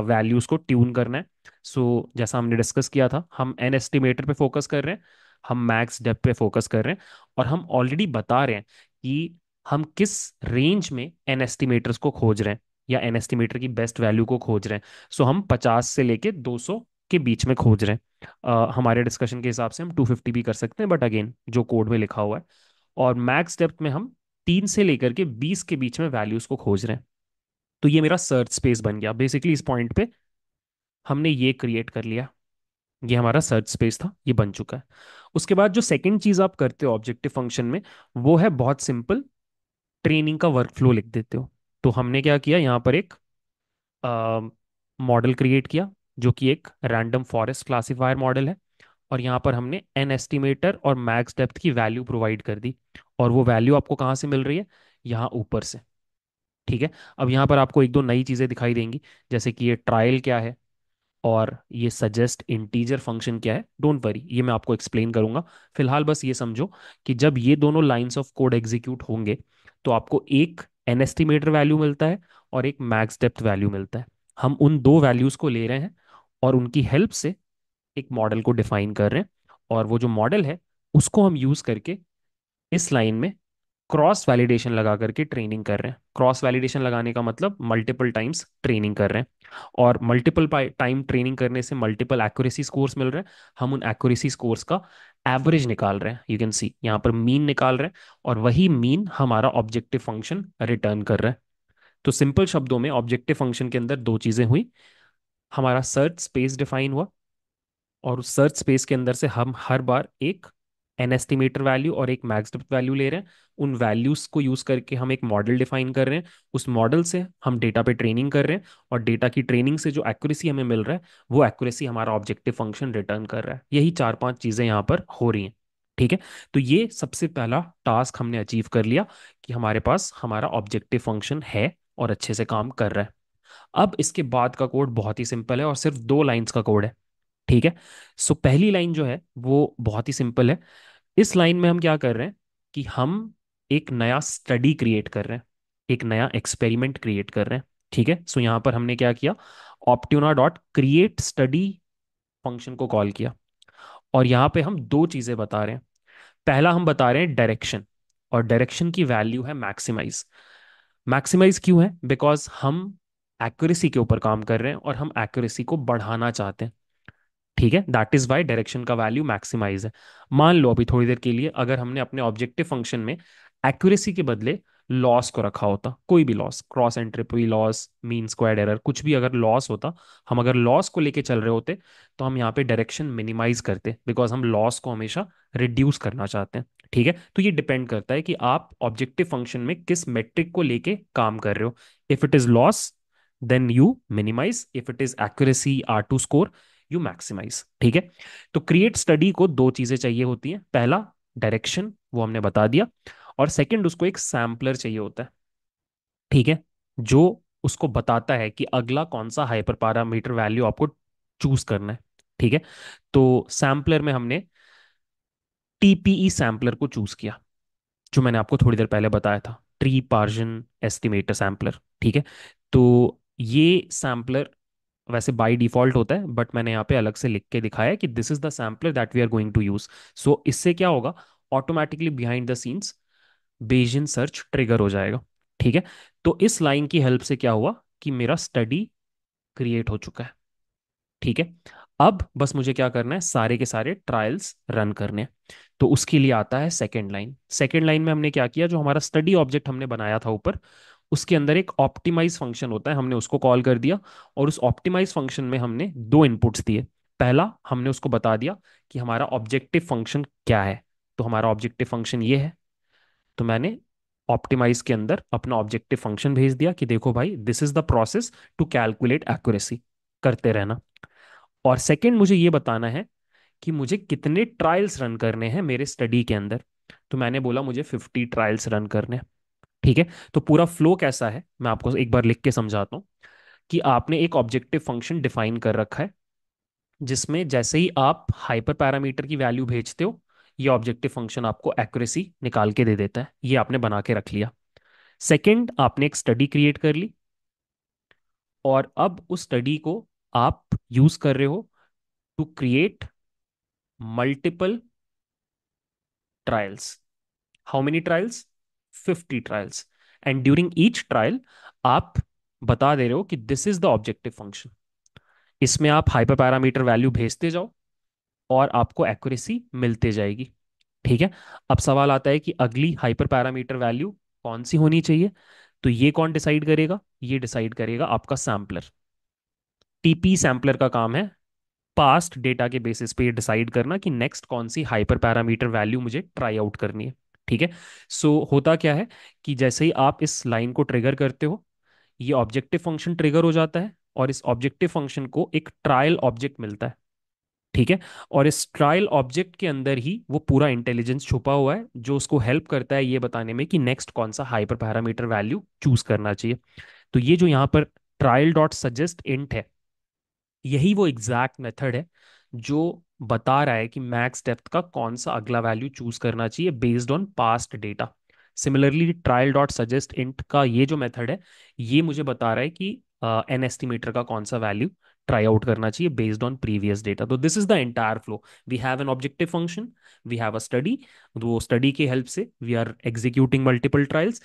Speaker 1: वैल्यूज को ट्यून करना है सो so, जैसा हमने डिस्कस किया था हम एन एस्टिमेटर पे फोकस कर रहे हैं हम मैक्स डेप पे फोकस कर रहे हैं और हम ऑलरेडी बता रहे हैं कि हम किस रेंज में एन एस्टिमेटर्स को खोज रहे हैं या एन एस्टिमेटर की बेस्ट वैल्यू को खोज रहे हैं सो so, हम पचास से लेके दो सौ के बीच में खोज रहे हैं uh, हमारे डिस्कशन के हिसाब से हम टू फिफ्टी भी कर सकते हैं बट अगेन जो कोड में लिखा हुआ है और मैक्स डेप्थ में हम तीन से लेकर के बीस के बीच में वैल्यूज को खोज रहे हैं तो ये मेरा सर्च स्पेस बन गया बेसिकली इस पॉइंट पे हमने ये क्रिएट कर लिया ये हमारा सर्च स्पेस था ये बन चुका है उसके बाद जो सेकंड चीज आप करते हो ऑब्जेक्टिव फंक्शन में वो है बहुत सिंपल ट्रेनिंग का वर्क फ्लो लिख देते हो तो हमने क्या किया यहाँ पर एक मॉडल क्रिएट किया जो कि एक रैंडम फॉरेस्ट क्लासिफायर मॉडल है और यहाँ पर हमने एन एस्टिमेटर और मैक्स डेप्थ की वैल्यू प्रोवाइड कर दी और वो वैल्यू आपको कहाँ से मिल रही है यहाँ ऊपर से ठीक है अब यहाँ पर आपको एक दो नई चीज़ें दिखाई देंगी जैसे कि ये ट्रायल क्या है और ये सजेस्ट इंटीजर फंक्शन क्या है डोंट वरी ये मैं आपको एक्सप्लेन करूंगा फिलहाल बस ये समझो कि जब ये दोनों लाइंस ऑफ कोड एग्जीक्यूट होंगे तो आपको एक एन एस्टिमेटर वैल्यू मिलता है और एक मैक्स डेप्थ वैल्यू मिलता है हम उन दो वैल्यूज़ को ले रहे हैं और उनकी हेल्प से एक मॉडल को डिफाइन कर रहे हैं और वो जो मॉडल है उसको हम यूज़ करके इस लाइन में क्रॉस वैलिडेशन लगा करके ट्रेनिंग कर रहे हैं क्रॉस वैलिडेशन लगाने का मतलब मल्टीपल टाइम्स ट्रेनिंग कर रहे हैं और मल्टीपल टाइम ट्रेनिंग करने से मल्टीपल एक्यूरेसी स्कोर्स मिल रहे हैं हम उन एक्यूरेसी स्कोर्स का एवरेज निकाल रहे हैं यू कैन सी यहाँ पर मीन निकाल रहे हैं और वही मीन हमारा ऑब्जेक्टिव फंक्शन रिटर्न कर रहा है तो सिंपल शब्दों में ऑब्जेक्टिव फंक्शन के अंदर दो चीज़ें हुई हमारा सर्च स्पेस डिफाइन हुआ और उस सर्च स्पेस के अंदर से हम हर बार एक एन एस्टिमेटर वैल्यू और एक मैक्स डेप्थ वैल्यू ले रहे हैं उन वैल्यूज को यूज करके हम एक मॉडल डिफाइन कर रहे हैं उस मॉडल से हम डेटा पे ट्रेनिंग कर रहे हैं और डेटा की ट्रेनिंग से जो एक्यूरेसी हमें मिल रहा है वो एक्यूरेसी हमारा ऑब्जेक्टिव फंक्शन रिटर्न कर रहा है यही चार पांच चीजें यहाँ पर हो रही हैं ठीक है तो ये सबसे पहला टास्क हमने अचीव कर लिया कि हमारे पास हमारा ऑब्जेक्टिव फंक्शन है और अच्छे से काम कर रहा है अब इसके बाद का कोड बहुत ही सिंपल है और सिर्फ दो लाइंस का कोड है ठीक है सो so, पहली लाइन जो है वो बहुत ही सिंपल है इस लाइन में हम क्या कर रहे हैं कि हम एक नया स्टडी क्रिएट कर रहे हैं एक नया एक्सपेरिमेंट क्रिएट कर रहे हैं ठीक है सो so, यहाँ पर हमने क्या किया Optuna dot create study function को कॉल किया और यहाँ पे हम दो चीज़ें बता रहे हैं पहला हम बता रहे हैं डायरेक्शन और डायरेक्शन की वैल्यू है मैक्सिमाइज मैक्सिमाइज क्यों है बिकॉज हम एक्यूरेसी के ऊपर काम कर रहे हैं और हम एक्यूरेसी को बढ़ाना चाहते हैं ठीक है दैट इज वाई डायरेक्शन का वैल्यू मैक्सिमाइज है मान लो अभी थोड़ी देर के लिए अगर हमने अपने ऑब्जेक्टिव फंक्शन में एक्यूरेसी के बदले लॉस को रखा होता कोई भी loss cross entropy loss mean square error कुछ भी अगर लॉस होता हम अगर लॉस को लेके चल रहे होते तो हम यहाँ पे डायरेक्शन मिनिमाइज करते बिकॉज हम लॉस को हमेशा रिड्यूस करना चाहते हैं ठीक है तो ये डिपेंड करता है कि आप ऑब्जेक्टिव फंक्शन में किस मेट्रिक को लेके काम कर रहे हो if it is loss then you minimize if it is accuracy R two score you maximize ठीक है तो क्रिएट स्टडी को दो चीजें चाहिए होती हैं पहला डायरेक्शन वो हमने बता दिया और सेकंड उसको एक सैम्पलर चाहिए होता है ठीक है जो उसको बताता है कि अगला कौन सा हाइपर पैरामीटर वैल्यू आपको चूज करना है ठीक है तो सैम्पलर में हमने टीपीई सैम्पलर e को चूज किया जो मैंने आपको थोड़ी देर पहले बताया था ट्री पार्जन एस्टिमेटर सैम्पलर ठीक है तो ये सैम्पलर वैसे बाय डिफॉल्ट होता है बट मैंने यहाँ पे अलग से लिख के दिखाया है कि this is the sampler that we are going to use so इससे क्या होगा automatically behind the scenes Bayesian search trigger हो जाएगा ठीक है तो इस लाइन की हेल्प से क्या हुआ कि मेरा स्टडी क्रिएट हो चुका है ठीक है अब बस मुझे क्या करना है सारे के सारे ट्रायल्स रन करने हैं तो उसके लिए आता है सेकेंड लाइन सेकेंड लाइन में हमने क्या किया जो हमारा स्टडी ऑब्जेक्ट हमने बनाया था ऊपर उसके अंदर एक ऑप्टिमाइज फंक्शन होता है हमने उसको कॉल कर दिया और उस ऑप्टिमाइज फंक्शन में हमने दो इनपुट्स दिए पहला हमने उसको बता दिया कि हमारा ऑब्जेक्टिव फंक्शन क्या है तो हमारा ऑब्जेक्टिव फंक्शन ये है तो मैंने ऑप्टिमाइज के अंदर अपना ऑब्जेक्टिव फंक्शन भेज दिया कि देखो भाई this is the process to calculate accuracy करते रहना और सेकेंड मुझे ये बताना है कि मुझे कितने ट्रायल्स रन करने हैं मेरे स्टडी के अंदर तो मैंने बोला मुझे फिफ्टी ट्रायल्स रन करने हैं ठीक है तो पूरा फ्लो कैसा है मैं आपको एक बार लिख के समझाता हूँ कि आपने एक ऑब्जेक्टिव फंक्शन डिफाइन कर रखा है जिसमें जैसे ही आप हाइपर पैरामीटर की वैल्यू भेजते हो ये ऑब्जेक्टिव फंक्शन आपको एक्यूरेसी निकाल के दे देता है ये आपने बना के रख लिया सेकंड आपने एक स्टडी क्रिएट कर ली और अब उस स्टडी को आप यूज कर रहे हो to create multiple trials how many trials fifty trials and during each trial आप बता दे रहे हो कि this is the objective function इसमें आप हाइपर पैरामीटर वैल्यू भेजते जाओ और आपको एक्यूरेसी मिलते जाएगी ठीक है अब सवाल आता है कि अगली हाइपर पैरामीटर वैल्यू कौन सी होनी चाहिए तो ये कौन डिसाइड करेगा ये डिसाइड करेगा आपका सैम्पलर टीपी सैम्पलर का काम है पास्ट डेटा के बेसिस पे ये डिसाइड करना कि नेक्स्ट कौन सी हाइपर पैरामीटर वैल्यू मुझे ट्राई आउट करनी है ठीक है सो so, होता क्या है कि जैसे ही आप इस लाइन को ट्रिगर करते हो ये ऑब्जेक्टिव फंक्शन ट्रिगर हो जाता है और इस ऑब्जेक्टिव फंक्शन को एक ट्रायल ऑब्जेक्ट मिलता है ठीक है और इस ट्रायल ऑब्जेक्ट के अंदर ही वो पूरा इंटेलिजेंस छुपा हुआ है जो उसको हेल्प करता है ये बताने में कि नेक्स्ट कौन सा हाइपर पैरामीटर वैल्यू चूज करना चाहिए तो ये जो यहाँ पर ट्रायल डॉट सजेस्ट इंट है यही वो एग्जैक्ट मेथड है जो बता रहा है कि मैक्स डेप्थ का कौन सा अगला वैल्यू चूज करना चाहिए based on past data similarly trial dot suggest int का ये जो मेथड है ये मुझे बता रहा है कि एन uh, एस्टिमेटर का कौन सा वैल्यू ट्राई आउट करना चाहिए बेस्ड ऑन प्रीवियस डेटा तो this is the entire flow we have an objective function we have a study wo study ke help se we are executing multiple trials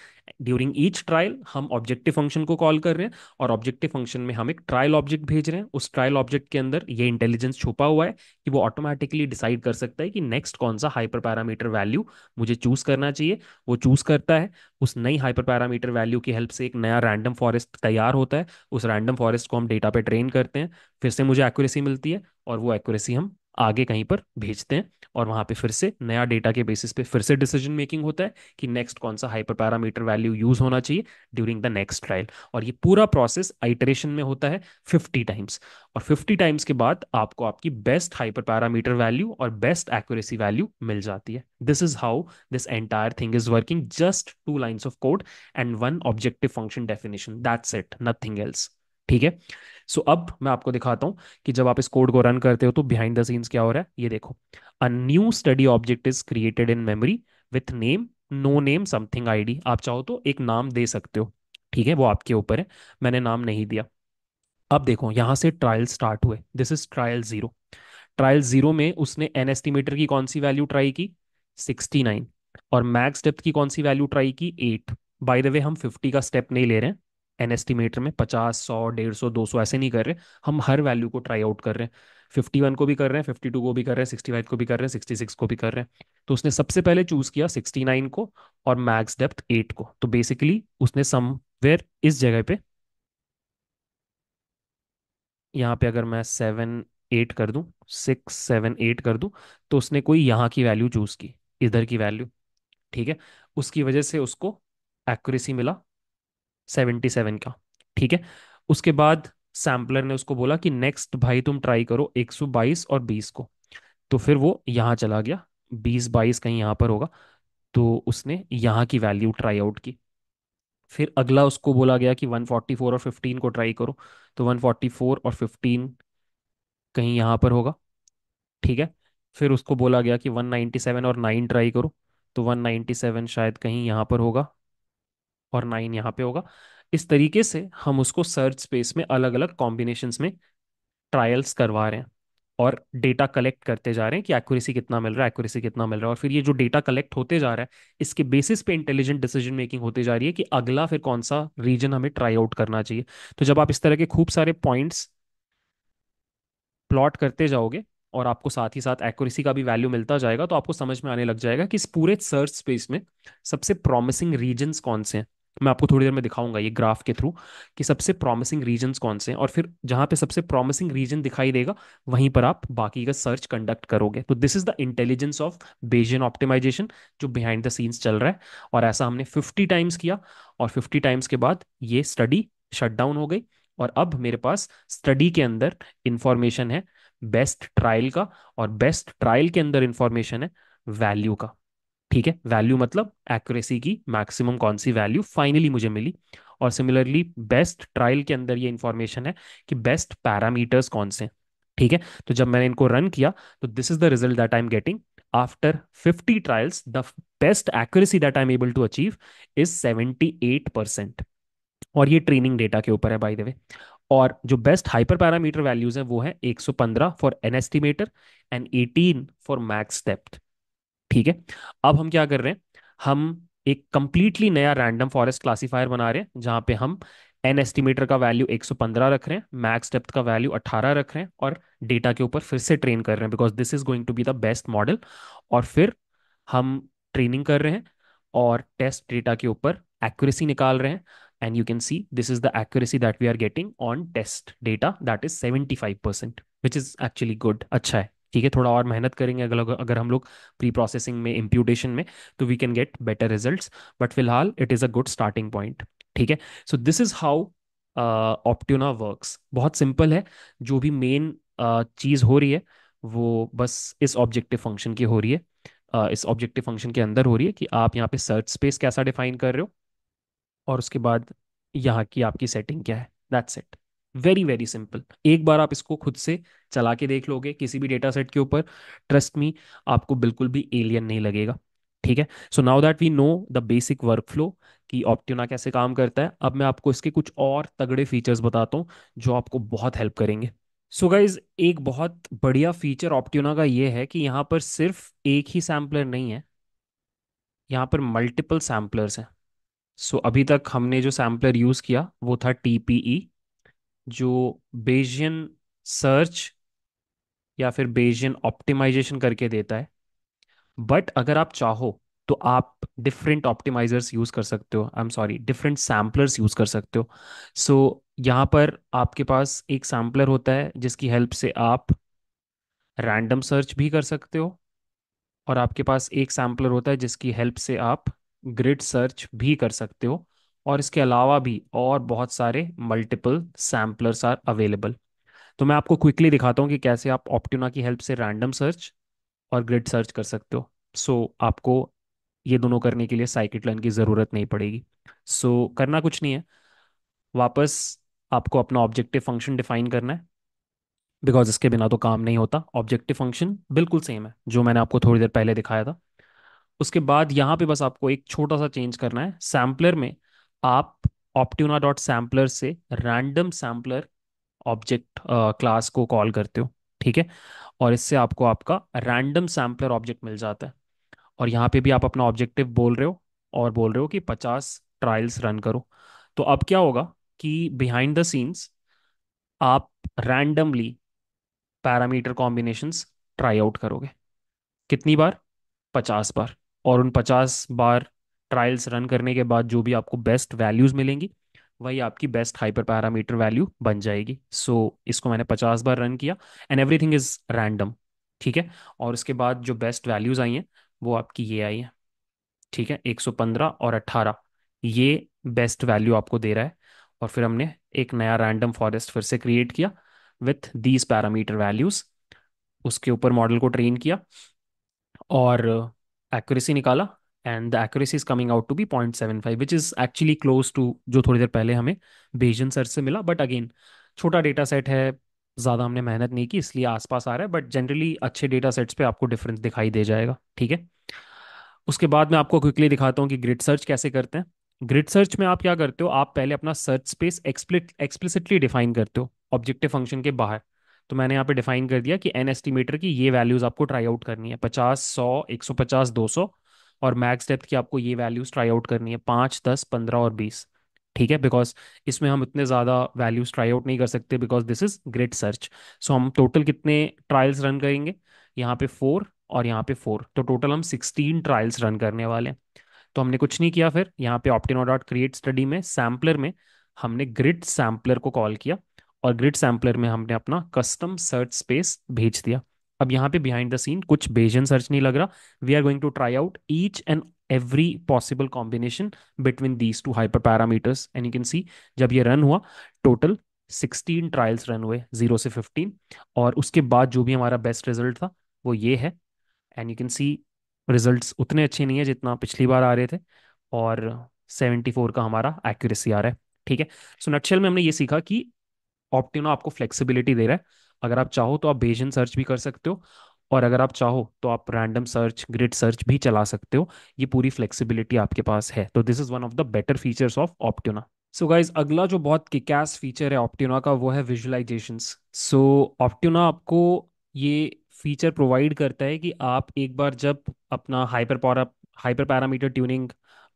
Speaker 1: during each trial हम ऑब्जेक्टिव फंक्शन को कॉल कर रहे हैं और ऑब्जेक्टिव फंक्शन में हम एक ट्रायल ऑब्जेक्ट भेज रहे हैं उस ट्रायल ऑब्जेक्ट के अंदर ये इंटेलिजेंस छुपा हुआ है कि वो ऑटोमेटिकली डिसाइड कर सकता है कि नेक्स्ट कौन सा हाइपर पैरामीटर वैल्यू मुझे चूज करना चाहिए वो चूज करता है उस नई हाइपर पैरामीटर वैल्यू की हेल्प से एक नया रैंडम फॉरेस्ट तैयार होता है उस रैंडम फॉरेस्ट को हम डेटा पे ट्रेन करते हैं फिर से मुझे एक्यूरेसी मिलती है और वो एक्यूरेसी हम आगे कहीं पर भेजते हैं और वहां पे फिर से नया डेटा के बेसिस पे फिर से डिसीजन मेकिंग होता है कि नेक्स्ट कौन सा हाइपर पैरामीटर वैल्यू यूज होना चाहिए ड्यूरिंग द नेक्स्ट ट्रायल और ये पूरा प्रोसेस आइटरेशन में होता है 50 टाइम्स और 50 टाइम्स के बाद आपको आपकी बेस्ट हाइपर पैरामीटर वैल्यू और बेस्ट एक्यूरेसी वैल्यू मिल जाती है this is how this entire thing is working just two lines of code and one objective function definition that's it nothing else ठीक है सो so, अब मैं आपको दिखाता हूं कि जब आप इस कोड को रन करते हो तो बिहाइंड द सीन्स क्या हो रहा है ये देखो a new study object is created in memory with name no name something ID आप चाहो तो एक नाम दे सकते हो ठीक है वो आपके ऊपर है मैंने नाम नहीं दिया अब देखो यहां से ट्रायल स्टार्ट हुए this is trial zero trial zero में उसने एन एस्टिमेटर की कौन सी वैल्यू ट्राई की सिक्सटी नाइन और मैक्स डेप्थ की कौन सी वैल्यू ट्राई की एट बाय द वे हम फिफ्टी का स्टेप नहीं ले रहे हैं एन एस्टिमेटर में पचास सौ डेढ़ सौ दो सौ ऐसे नहीं कर रहे हम हर वैल्यू को ट्राई आउट कर रहे हैं फिफ्टी वन को भी कर रहे हैं फिफ्टी टू को भी कर रहे हैं सिक्सटी फाइव को भी कर रहे हैं सिक्सटी सिक्स को भी कर रहे हैं तो उसने सबसे पहले चूज किया सिक्सटी नाइन को और मैक्स डेप्थ एट को तो बेसिकली उसने समवेयर इस जगह पे यहाँ पे अगर मैं सेवन एट कर दू सिक्स सेवन एट कर दू तो उसने कोई यहाँ की वैल्यू चूज की इधर की वैल्यू ठीक है उसकी वजह से उसको एक्यूरेसी मिला सेवेंटी सेवन का ठीक है उसके बाद सैम्पलर ने उसको बोला कि नेक्स्ट भाई तुम ट्राई करो एक सौ बाईस और बीस को तो फिर वो यहाँ चला गया बीस बाईस कहीं यहाँ पर होगा तो उसने यहाँ की वैल्यू ट्राई आउट की फिर अगला उसको बोला गया कि 144 और 15 को ट्राई करो तो 144 और 15 कहीं यहाँ पर होगा ठीक है फिर उसको बोला गया कि 197 और 9 ट्राई करो तो 197 शायद कहीं यहाँ पर होगा और नाइन यहाँ पे होगा इस तरीके से हम उसको सर्च स्पेस में अलग अलग कॉम्बिनेशन में ट्रायल्स करवा रहे हैं और डेटा कलेक्ट करते जा रहे हैं कि एक्यूरेसी कितना मिल रहा है एक्यूरेसी कितना मिल रहा है और फिर ये जो डेटा कलेक्ट होते जा रहा है इसके बेसिस पे इंटेलिजेंट डिसीजन मेकिंग होते जा रही है कि अगला फिर कौन सा रीजन हमें ट्राई आउट करना चाहिए तो जब आप इस तरह के खूब सारे पॉइंट्स प्लॉट करते जाओगे और आपको साथ ही साथ एक्यूरेसी का भी वैल्यू मिलता जाएगा तो आपको समझ में आने लग जाएगा कि इस पूरे सर्च स्पेस में सबसे प्रॉमिसिंग रीजन कौन से हैं मैं आपको थोड़ी देर में दिखाऊंगा ये ग्राफ के थ्रू कि सबसे प्रॉमिसिंग रीजन कौन से हैं और फिर जहां पे सबसे प्रॉमिसिंग रीजन दिखाई देगा वहीं पर आप बाकी का सर्च कंडक्ट करोगे तो this is the intelligence of Bayesian optimization जो बिहाइंड द सीन्स चल रहा है और ऐसा हमने फिफ्टी टाइम्स किया और फिफ्टी टाइम्स के बाद ये स्टडी शट डाउन हो गई और अब मेरे पास स्टडी के अंदर इंफॉर्मेशन है बेस्ट ट्रायल का और बेस्ट ट्रायल के अंदर इंफॉर्मेशन है वैल्यू का ठीक है वैल्यू मतलब एक्यूरेसी की मैक्सिमम कौन सी वैल्यू फाइनली मुझे मिली और सिमिलरली बेस्ट ट्रायल के अंदर ये इन्फॉर्मेशन है कि बेस्ट पैरामीटर्स कौन से ठीक है तो जब मैंने इनको रन किया तो this is the result that I am getting after fifty trials the best accuracy that I am able to achieve is seventy eight percent और ये ट्रेनिंग डेटा के ऊपर है बाय द वे और जो बेस्ट हाइपर पैरामीटर वैल्यूज है वो है 115 for n estimator and 18 for max depth ठीक है अब हम क्या कर रहे हैं हम एक कंप्लीटली नया रैंडम फॉरेस्ट क्लासीफायर बना रहे हैं जहां पे हम एन एस्टिमेटर का वैल्यू 115 रख रहे हैं मैक्स डेप्थ का वैल्यू 18 रख रहे हैं और डेटा के ऊपर फिर से ट्रेन कर रहे हैं because this is going to be the best model और फिर हम ट्रेनिंग कर रहे हैं और टेस्ट डेटा के ऊपर एक्यूरेसी निकाल रहे हैं and you can see this is the accuracy that we are getting on test data that is seventy five percent which is actually good अच्छा है ठीक है थोड़ा और मेहनत करेंगे अगर अगर हम लोग प्री प्रोसेसिंग में इम्प्यूटेशन में तो we can get better result but फिलहाल it is a good starting point ठीक है so this is how Optuna works बहुत सिंपल है जो भी मेन uh, चीज़ हो रही है वो बस इस ऑब्जेक्टिव फंक्शन की हो रही है uh, इस ऑब्जेक्टिव फंक्शन के अंदर हो रही है कि आप यहाँ पे सर्च स्पेस कैसा डिफाइन कर रहे हो और उसके बाद यहाँ की आपकी सेटिंग क्या है that's it very very simple एक बार आप इसको खुद से चला के देख लोगे किसी भी डेटा सेट के ऊपर ट्रस्ट मी आपको बिल्कुल भी एलियन नहीं लगेगा ठीक है so now that we know the basic work flow कि ऑप्टिना कैसे काम करता है अब मैं आपको इसके कुछ और तगड़े फीचर्स बताता हूँ जो आपको बहुत हेल्प करेंगे सो so गाइज एक बहुत बढ़िया फीचर ऑप्टिना का ये है कि यहाँ पर सिर्फ एक ही सैम्पलर नहीं है यहाँ पर मल्टीपल सैम्पलर्स हैं सो so अभी तक हमने जो सैम्पलर यूज़ किया वो था टी पी ई जो बेजियन सर्च या फिर बेजियन ऑप्टिमाइजेशन करके देता है बट अगर आप चाहो तो आप डिफरेंट ऑप्टिमाइजर्स यूज़ कर सकते हो I am sorry different samplers use कर सकते हो सो so, यहाँ पर आपके पास एक सैम्पलर होता है जिसकी हेल्प से आप रैंडम सर्च भी कर सकते हो और आपके पास एक सैम्पलर होता है जिसकी हेल्प से आप ग्रिड सर्च भी कर सकते हो और इसके अलावा भी और बहुत सारे मल्टीपल सैम्पलर्स आर अवेलेबल तो मैं आपको क्विकली दिखाता हूँ कि कैसे आप ऑप्टिना की हेल्प से रैंडम सर्च और ग्रिड सर्च कर सकते हो सो so, आपको ये दोनों करने के लिए साइकिट लर्न की ज़रूरत नहीं पड़ेगी सो so, करना कुछ नहीं है वापस आपको अपना ऑब्जेक्टिव फंक्शन डिफाइन करना है बिकॉज इसके बिना तो काम नहीं होता ऑब्जेक्टिव फंक्शन बिल्कुल सेम है जो मैंने आपको थोड़ी देर पहले दिखाया था उसके बाद यहाँ पे बस आपको एक छोटा सा चेंज करना है सैम्पलर में आप ऑप्टूना डॉट सैम्पलर से रैंडम सैम्पलर ऑब्जेक्ट क्लास को कॉल करते हो ठीक है और इससे आपको आपका रैंडम सैम्पलर ऑब्जेक्ट मिल जाता है और यहाँ पे भी आप अपना ऑब्जेक्टिव बोल रहे हो और बोल रहे हो कि पचास ट्रायल्स रन करो तो अब क्या होगा कि बिहाइंड द सीन्स आप randomly parameter combinations try out करोगे कितनी बार पचास बार और उन पचास बार ट्रायल्स रन करने के बाद जो भी आपको बेस्ट वैल्यूज़ मिलेंगी वही आपकी बेस्ट हाइपर पैरामीटर वैल्यू बन जाएगी सो so, इसको मैंने पचास बार रन किया एंड एवरीथिंग इज़ रैंडम ठीक है और उसके बाद जो बेस्ट वैल्यूज़ आई हैं वो आपकी ये आई है ठीक है 115 और 18 ये बेस्ट वैल्यू आपको दे रहा है और फिर हमने एक नया रैंडम फॉरेस्ट फिर से क्रिएट किया विथ दीज पैरामीटर वैल्यूज़ उसके ऊपर मॉडल को ट्रेन किया और एक्यूरेसी निकाला and the accuracy is coming out to be point seven five which is actually close to जो थोड़ी देर पहले हमें बेजन सर से मिला बट अगेन छोटा डेटा सेट है ज़्यादा हमने मेहनत नहीं की इसलिए आसपास आ रहा है बट जनरली अच्छे डेटा सेट्स पे आपको डिफरेंस दिखाई दे जाएगा ठीक है उसके बाद मैं आपको क्विकली दिखाता हूँ कि ग्रिड सर्च कैसे करते हैं ग्रिड सर्च में आप क्या करते हो आप पहले अपना सर्च स्पेस एक्सप्लिसिटली डिफाइन करते हो ऑब्जेक्टिव फंक्शन के बाहर तो मैंने यहाँ पे डिफाइन कर दिया कि एन एस्टिमेटर की ये वैल्यूज आपको ट्राई आउट करनी है पचास सौ एक सौ पचास दो सौ और मैक्स डेप्थ की आपको ये वैल्यूज ट्राई आउट करनी है पाँच दस पंद्रह और बीस ठीक है बिकॉज इसमें हम इतने ज़्यादा वैल्यूज ट्राई आउट नहीं कर सकते because this is grid search so हम टोटल कितने ट्रायल्स रन करेंगे यहाँ पे फोर और यहाँ पे फोर तो टोटल हम सिक्सटीन ट्रायल्स रन करने वाले हैं तो हमने कुछ नहीं किया फिर यहाँ पे ऑप्टिनो डॉट क्रिएट स्टडी में सैम्पलर में हमने ग्रिड सैम्पलर को कॉल किया और ग्रिड सैम्पलर में हमने अपना कस्टम सर्च स्पेस भेज दिया अब यहाँ पे बिहाइंड द सीन कुछ बेजन सर्च नहीं लग रहा we are going to try out each and every possible combination between these two hyper parameters and you can see जब ये रन हुआ टोटल सिक्सटीन ट्रायल्स रन हुए जीरो से फिफ्टीन और उसके बाद जो भी हमारा बेस्ट रिजल्ट था वो ये है and you can see result उतने अच्छे नहीं है जितना पिछली बार आ रहे थे और सेवेंटी फोर का हमारा एक्यूरेसी आ रहा है ठीक है सो so, नक्शल में हमने ये सीखा कि ऑप्टिनो आपको फ्लेक्सिबिलिटी दे रहा है अगर आप चाहो तो आप बेजन सर्च भी कर सकते हो और अगर आप चाहो तो आप रैंडम सर्च ग्रिड सर्च भी चला सकते हो ये पूरी फ्लेक्सिबिलिटी आपके पास है तो this is one of the better features of Optuna so guys अगला जो बहुत किकास फीचर है ऑप्टोना का वो है विजुअलाइजेशन सो ऑप्टोना आपको ये फीचर प्रोवाइड करता है कि आप एक बार जब अपना hyper para hyper parameter tuning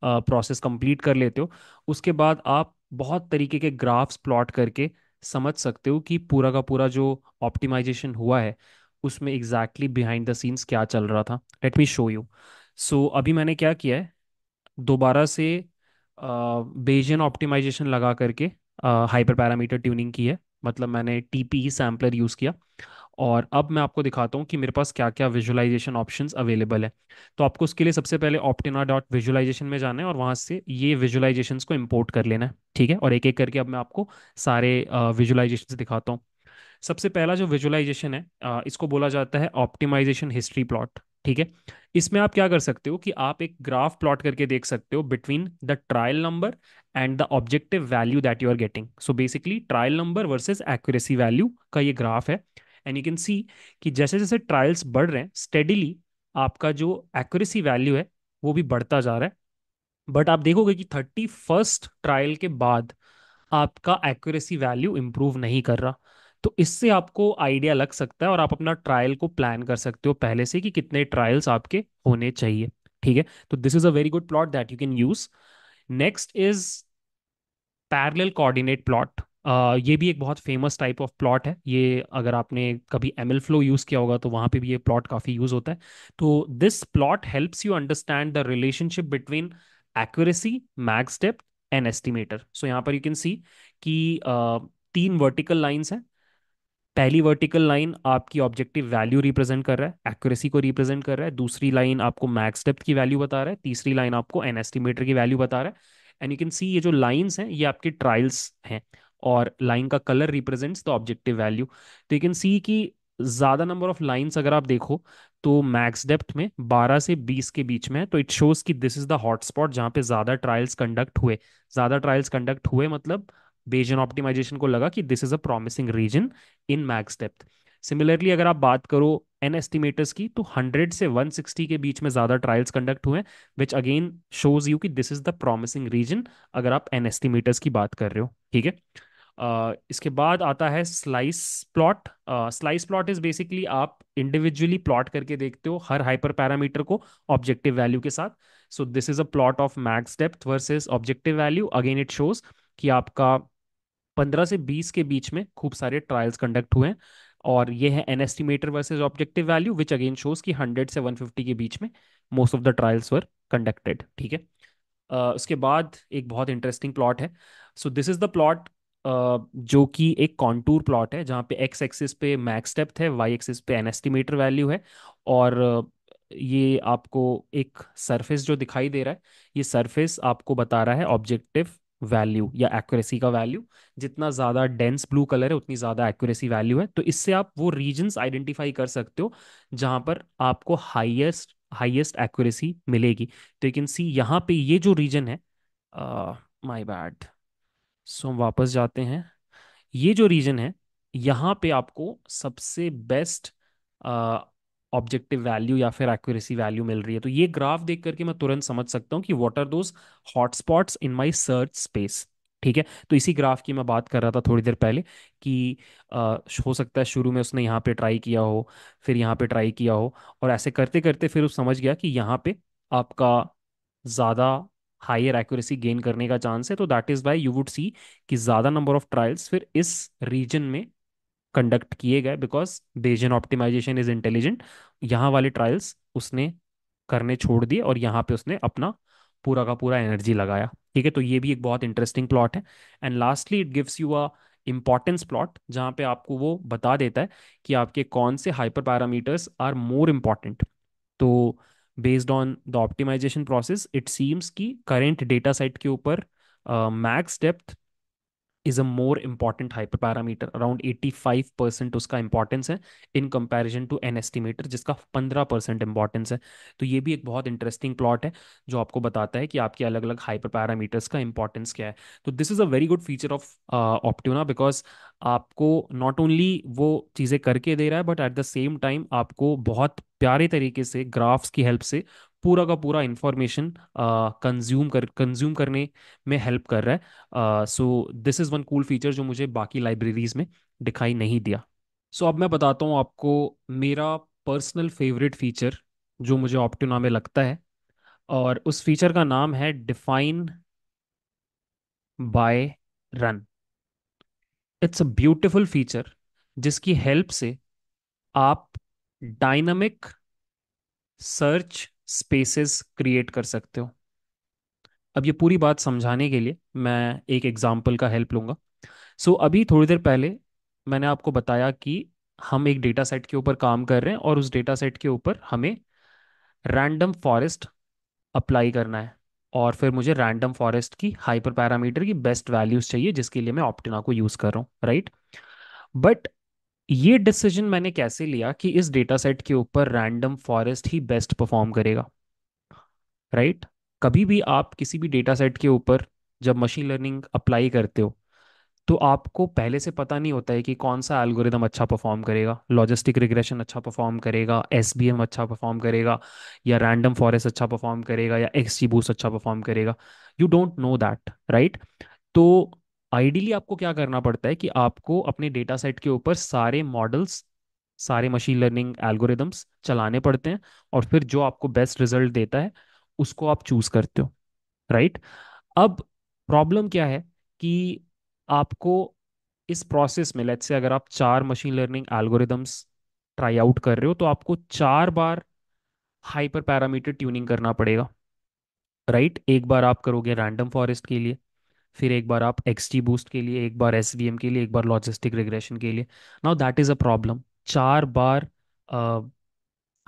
Speaker 1: process complete कर लेते हो उसके बाद आप बहुत तरीके के ग्राफ्स प्लॉट करके समझ सकते हो कि पूरा का पूरा जो ऑप्टिमाइजेशन हुआ है उसमें एग्जैक्टली बिहाइंड द सीन्स क्या चल रहा था let me show you so अभी मैंने क्या किया है दोबारा से बेजियन ऑप्टिमाइजेशन लगा करके हाइपर पैरामीटर ट्यूनिंग की है मतलब मैंने टी पी सैम्पलर यूज़ किया और अब मैं आपको दिखाता हूँ कि मेरे पास क्या क्या विजुअलाइजेशन ऑप्शंस अवेलेबल है तो आपको उसके लिए सबसे पहले ऑप्टिना डॉट विजुअलाइजेशन में जाना है और वहाँ से ये विजुअलाइजेशन को इम्पोर्ट कर लेना है ठीक है और एक एक करके अब मैं आपको सारे विजुअलाइजेशन दिखाता हूँ सबसे पहला जो विजुअलाइजेशन है इसको बोला जाता है ऑप्टिमाइजेशन हिस्ट्री प्लॉट ठीक है इसमें आप क्या कर सकते हो कि आप एक ग्राफ प्लॉट करके देख सकते हो between the trial number and the objective value that you are getting so basically trial number versus accuracy value का ये ग्राफ है एंड यू कैन सी कि जैसे जैसे ट्रायल्स बढ़ रहे हैं स्टेडिली आपका जो एक्यूरेसी वैल्यू है वो भी बढ़ता जा रहा है बट आप देखोगे कि थर्टी फर्स्ट ट्रायल के बाद आपका एक्यूरेसी वैल्यू इम्प्रूव नहीं कर रहा तो इससे आपको आइडिया लग सकता है और आप अपना ट्रायल को प्लान कर सकते हो पहले से कि कितने ट्रायल्स आपके होने चाहिए ठीक है तो this is a very good plot that you can use next is parallel coordinate plot ये भी एक बहुत फेमस टाइप ऑफ प्लॉट है ये अगर आपने कभी एम फ्लो यूज़ किया होगा तो वहां पे भी ये प्लॉट काफ़ी यूज़ होता है तो this plot helps you understand the relationship between accuracy max step and estimator so यहाँ पर यू कैन सी कि तीन वर्टिकल लाइन्स हैं पहली वर्टिकल लाइन आपकी ऑब्जेक्टिव वैल्यू रिप्रेजेंट कर रहा है एक्यूरेसी को रिप्रेजेंट कर रहा है दूसरी लाइन आपको मैक्स डेप्थ की वैल्यू बता रहा है तीसरी लाइन आपको एन एस्टिमेटर की वैल्यू बता रहा है एंड यू कैन सी ये जो लाइंस हैं ये आपके ट्रायल्स हैं और लाइन का colour represents the objective value तो यू कैन सी कि ज़्यादा नंबर ऑफ लाइंस अगर आप देखो तो मैक्स डेप्थ में 12 से 20 के बीच में तो इट शोज़ कि दिस इज़ द हॉटस्पॉट जहां पे ज़्यादा ट्रायल्स कंडक्ट हुए ज़्यादा ट्रायल्स कंडक्ट हुए मतलब बेजन ऑप्टिमाइजेशन को लगा कि this is a promising region in max depth similarly अगर आप बात करो एन एस्टिमेटर्स की तो 100 से 160 के बीच में ज़्यादा ट्रायल्स कंडक्ट हुए विच अगेन शोज़ यू कि this is the promising region अगर आप एन एस्टिमेटर्स की बात कर रहे हो ठीक है इसके बाद आता है slice plot slice plot is basically आप इंडिविजुअली प्लॉट करके देखते हो हर हाइपर पैरामीटर को ऑब्जेक्टिव वैल्यू के साथ so this is a plot of max depth versus objective value again it shows कि आपका पंद्रह से बीस के बीच में खूब सारे ट्रायल्स कंडक्ट हुए हैं और ये है n estimator versus objective value which again shows कि हंड्रेड से वन फिफ्टी के बीच में most of the trials were conducted ठीक है उसके बाद एक बहुत इंटरेस्टिंग प्लॉट है so this is the plot जो कि एक कॉन्टूर प्लॉट है जहाँ पे एक्स एक्सिस पे मैक्स डेप्थ है वाई एक्सिस पे एन एस्टिमेटर वैल्यू है और ये आपको एक सरफेस जो दिखाई दे रहा है ये सरफेस आपको बता रहा है ऑब्जेक्टिव वैल्यू या एक्यूरेसी का वैल्यू जितना ज़्यादा डेंस ब्लू कलर है उतनी ज़्यादा एक्यूरेसी वैल्यू है तो इससे आप वो रीजन्स आइडेंटिफाई कर सकते हो जहाँ पर आपको हाइएस्ट हाइएस्ट एक्यूरेसी मिलेगी तो यू कैन सी यहाँ पे ये जो रीजन है माई uh, बैड सो हम वापस जाते हैं ये जो रीजन है यहाँ पे आपको सबसे बेस्ट ऑब्जेक्टिव वैल्यू या फिर एक्यूरेसी वैल्यू मिल रही है तो ये ग्राफ देख करके मैं तुरंत समझ सकता हूँ कि what are those hotspots in my search space ठीक है तो इसी ग्राफ की मैं बात कर रहा था थोड़ी देर पहले कि आ, हो सकता है शुरू में उसने यहाँ पे ट्राई किया हो फिर यहाँ पे ट्राई किया हो और ऐसे करते करते फिर वो समझ गया कि यहाँ पे आपका ज़्यादा हायर एक्यूरेसी गेन करने का चांस है तो that is why you would see कि ज़्यादा नंबर ऑफ ट्रायल्स फिर इस रीजन में कंडक्ट किए गए because Bayesian optimization is intelligent यहाँ वाले ट्रायल्स उसने करने छोड़ दिए और यहाँ पे उसने अपना पूरा का पूरा एनर्जी लगाया ठीक है तो ये भी एक बहुत इंटरेस्टिंग प्लॉट है and lastly it gives you a importance plot जहाँ पे आपको वो बता देता है कि आपके कौन से hyper parameters are more important तो based on the optimization process it seems की करेंट डेटा सेट के ऊपर max uh, depth is a more important hyper parameter around five percent उसका इंपॉर्टेंस है in comparison to n estimator जिसका पंद्रह परसेंट इंपॉर्टेंस है तो ये भी एक बहुत इंटरेस्टिंग प्लॉट है जो आपको बताता है कि आपके अलग अलग हाइपर पैरामीटर्स का इंपॉर्टेंस क्या है तो this is a very good feature of Optuna because आपको नॉट ओनली वो चीज़ें करके दे रहा है but at the same time आपको बहुत प्यारे तरीके से ग्राफ्स की हेल्प से पूरा का पूरा इंफॉर्मेशन कंज्यूम uh, कर कंज्यूम करने में हेल्प कर रहा है so this is one cool feature जो मुझे बाकी लाइब्रेरीज में दिखाई नहीं दिया सो so, अब मैं बताता हूँ आपको मेरा पर्सनल फेवरेट फीचर जो मुझे ऑप्टिना में लगता है और उस फीचर का नाम है define by run it's a beautiful feature जिसकी हेल्प से आप डायनामिक सर्च स्पेसेस क्रिएट कर सकते हो अब ये पूरी बात समझाने के लिए मैं एक एग्जाम्पल का हेल्प लूंगा सो so, अभी थोड़ी देर पहले मैंने आपको बताया कि हम एक डेटा सेट के ऊपर काम कर रहे हैं और उस डेटा सेट के ऊपर हमें रैंडम फॉरेस्ट अप्लाई करना है और फिर मुझे रैंडम फॉरेस्ट की हाइपर पैरामीटर की बेस्ट वैल्यूज चाहिए जिसके लिए मैं ऑप्टिना को यूज़ कर रहा हूँ राइट बट ये डिसीजन मैंने कैसे लिया कि इस डेटा सेट के ऊपर रैंडम फॉरेस्ट ही बेस्ट परफॉर्म करेगा राइट right? कभी भी आप किसी भी डेटा सेट के ऊपर जब मशीन लर्निंग अप्लाई करते हो तो आपको पहले से पता नहीं होता है कि कौन सा एल्गोरिदम अच्छा परफॉर्म करेगा लॉजिस्टिक रिग्रेशन अच्छा परफॉर्म करेगा एस अच्छा परफॉर्म करेगा या रैंडम फॉरेस्ट अच्छा परफॉर्म करेगा या एक्स अच्छा परफॉर्म करेगा you don't know that right तो आइडियली आपको क्या करना पड़ता है कि आपको अपने डेटा सेट के ऊपर सारे मॉडल्स सारे मशीन लर्निंग एल्गोरिदम्स चलाने पड़ते हैं और फिर जो आपको बेस्ट रिजल्ट देता है उसको आप चूज करते हो राइट अब प्रॉब्लम क्या है कि आपको इस प्रोसेस में लेट्स से अगर आप चार machine learning algorithms try out कर रहे हो तो आपको चार बार हाइपर पैरामीटर ट्यूनिंग करना पड़ेगा राइट right? एक बार आप करोगे रैंडम फॉरेस्ट के लिए फिर एक बार आप एक्स टी बूस्ट के लिए एक बार एस एम के लिए एक बार लॉजिस्टिक रिग्रेशन के लिए now that is a problem चार बार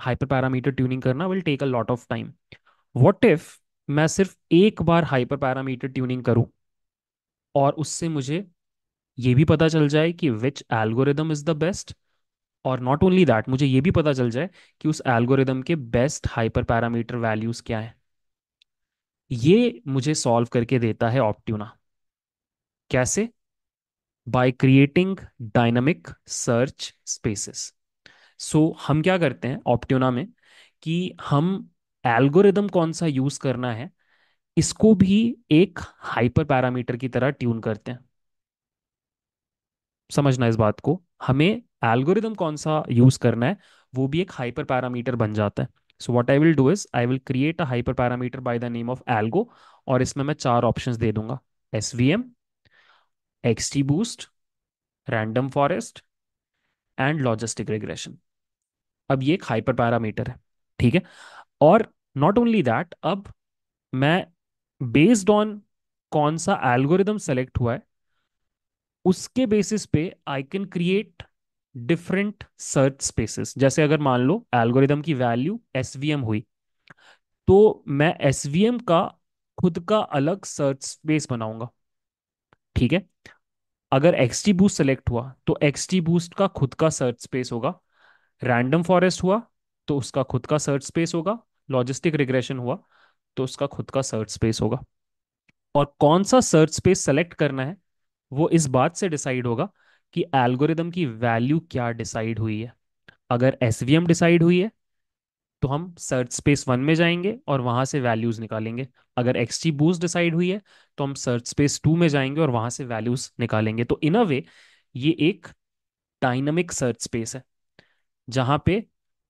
Speaker 1: हाइपर पैरामीटर ट्यूनिंग करना will take a lot of time what if मैं सिर्फ एक बार हाइपर पैरामीटर ट्यूनिंग करूँ और उससे मुझे ये भी पता चल जाए कि which algorithm is the best और नॉट ओनली दैट मुझे ये भी पता चल जाए कि उस एल्गोरिदम के बेस्ट हाइपर पैरामीटर वैल्यूज़ क्या है ये मुझे सॉल्व करके देता है ऑप्ट्यूना कैसे by creating dynamic search spaces so हम क्या करते हैं ऑप्ट्यूना में कि हम एल्गोरिदम कौन सा यूज करना है इसको भी एक हाइपर पैरामीटर की तरह ट्यून करते हैं समझना इस बात को हमें एल्गोरिदम कौन सा यूज करना है वो भी एक हाइपर पैरामीटर बन जाता है so what I will do is I will create a hyper parameter by the name of algo और इसमें मैं चार ऑप्शंस दे दूंगा S V M boost, random forest and logistic regression अब ये एक हाइपर पैरामीटर है ठीक है और नॉट ओनली दैट अब मैं बेस्ड ऑन कौन सा एल्गोरिदम सेलेक्ट हुआ है उसके बेसिस पे I can create different search spaces जैसे अगर मान लो एल्गोरिदम की वैल्यू एस हुई तो मैं एस का खुद का अलग सर्च स्पेस बनाऊंगा ठीक है अगर एक्सटी बूस्ट सेलेक्ट हुआ तो एक्सटी बूस्ट का खुद का सर्च स्पेस होगा रैंडम फॉरेस्ट हुआ तो उसका खुद का सर्च स्पेस होगा लॉजिस्टिक रिग्रेशन हुआ तो उसका खुद का सर्च स्पेस होगा और कौन सा सर्च स्पेस सेलेक्ट करना है वो इस बात से डिसाइड होगा कि एल्गोरिदम की वैल्यू क्या डिसाइड हुई है अगर एस डिसाइड हुई है तो हम सर्च स्पेस वन में जाएंगे और वहां से वैल्यूज निकालेंगे अगर एक्स टी बूस्ट डिसाइड हुई है तो हम सर्च स्पेस टू में जाएंगे और वहां से वैल्यूज निकालेंगे तो इन अ वे ये एक डायनामिक सर्च स्पेस है जहां पे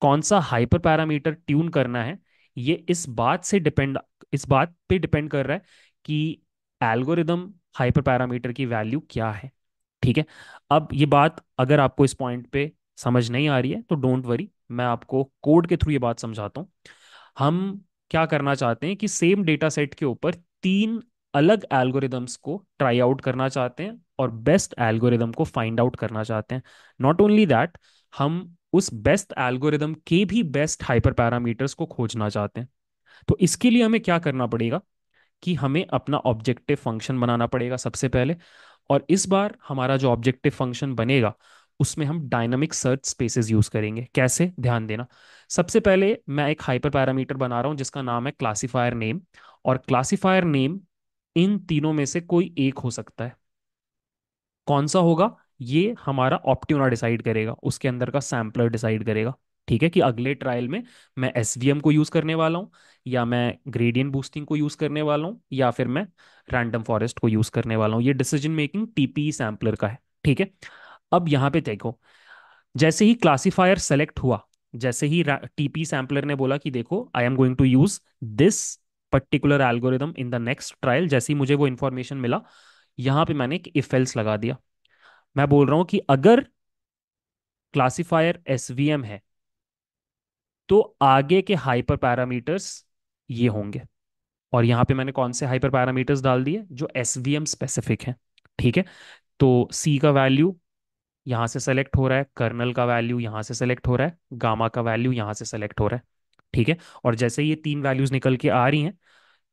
Speaker 1: कौन सा हाइपर पैरामीटर ट्यून करना है ये इस बात से डिपेंड इस बात पे डिपेंड कर रहा है कि एल्गोरिदम हाइपर पैरामीटर की वैल्यू क्या है ठीक है अब ये बात अगर आपको इस पॉइंट पे समझ नहीं आ रही है तो डोंट वरी मैं आपको कोड के थ्रू ये बात समझाता हूँ हम क्या करना चाहते हैं कि सेम डेटा सेट के ऊपर तीन अलग एल्गोरिदम्स को ट्राई आउट करना चाहते हैं और बेस्ट एल्गोरिदम को फाइंड आउट करना चाहते हैं नॉट ओनली दैट हम उस बेस्ट एल्गोरिदम के भी बेस्ट हाइपर पैरामीटर्स को खोजना चाहते हैं तो इसके लिए हमें क्या करना पड़ेगा कि हमें अपना ऑब्जेक्टिव फंक्शन बनाना पड़ेगा सबसे पहले और इस बार हमारा जो ऑब्जेक्टिव फंक्शन बनेगा उसमें हम डायनामिक सर्च स्पेसेस यूज करेंगे कैसे ध्यान देना सबसे पहले मैं एक हाइपर पैरामीटर बना रहा हूं जिसका नाम है क्लासीफायर नेम और क्लासीफायर नेम इन तीनों में से कोई एक हो सकता है कौन सा होगा ये हमारा ऑप्टियोना डिसाइड करेगा उसके अंदर का सैम्पलर डिसाइड करेगा ठीक है कि अगले ट्रायल में मैं एस को यूज़ करने वाला हूँ या मैं ग्रेडियंट बूस्टिंग को यूज़ करने वाला हूँ या फिर मैं रैंडम फॉरेस्ट को यूज़ करने वाला हूँ ये डिसीजन मेकिंग टीपी सैम्पलर का है ठीक है अब यहां पे देखो जैसे ही क्लासिफायर सेलेक्ट हुआ जैसे ही टीपी सैम्पलर ने बोला कि देखो I am going to use this particular algorithm in the next trial जैसे ही मुझे वो इन्फॉर्मेशन मिला यहां पे मैंने एक इफेल्स लगा दिया मैं बोल रहा हूं कि अगर क्लासिफायर एस है तो आगे के हाइपर पैरामीटर्स ये होंगे और यहां पे मैंने कौन से हाइपर पैरामीटर्स डाल दिए जो एस स्पेसिफिक हैं ठीक है तो सी का वैल्यू यहां से सेलेक्ट हो रहा है कर्नल का वैल्यू यहां से सेलेक्ट हो रहा है गामा का वैल्यू यहां से सेलेक्ट हो रहा है ठीक है और जैसे ये तीन वैल्यूज निकल के आ रही हैं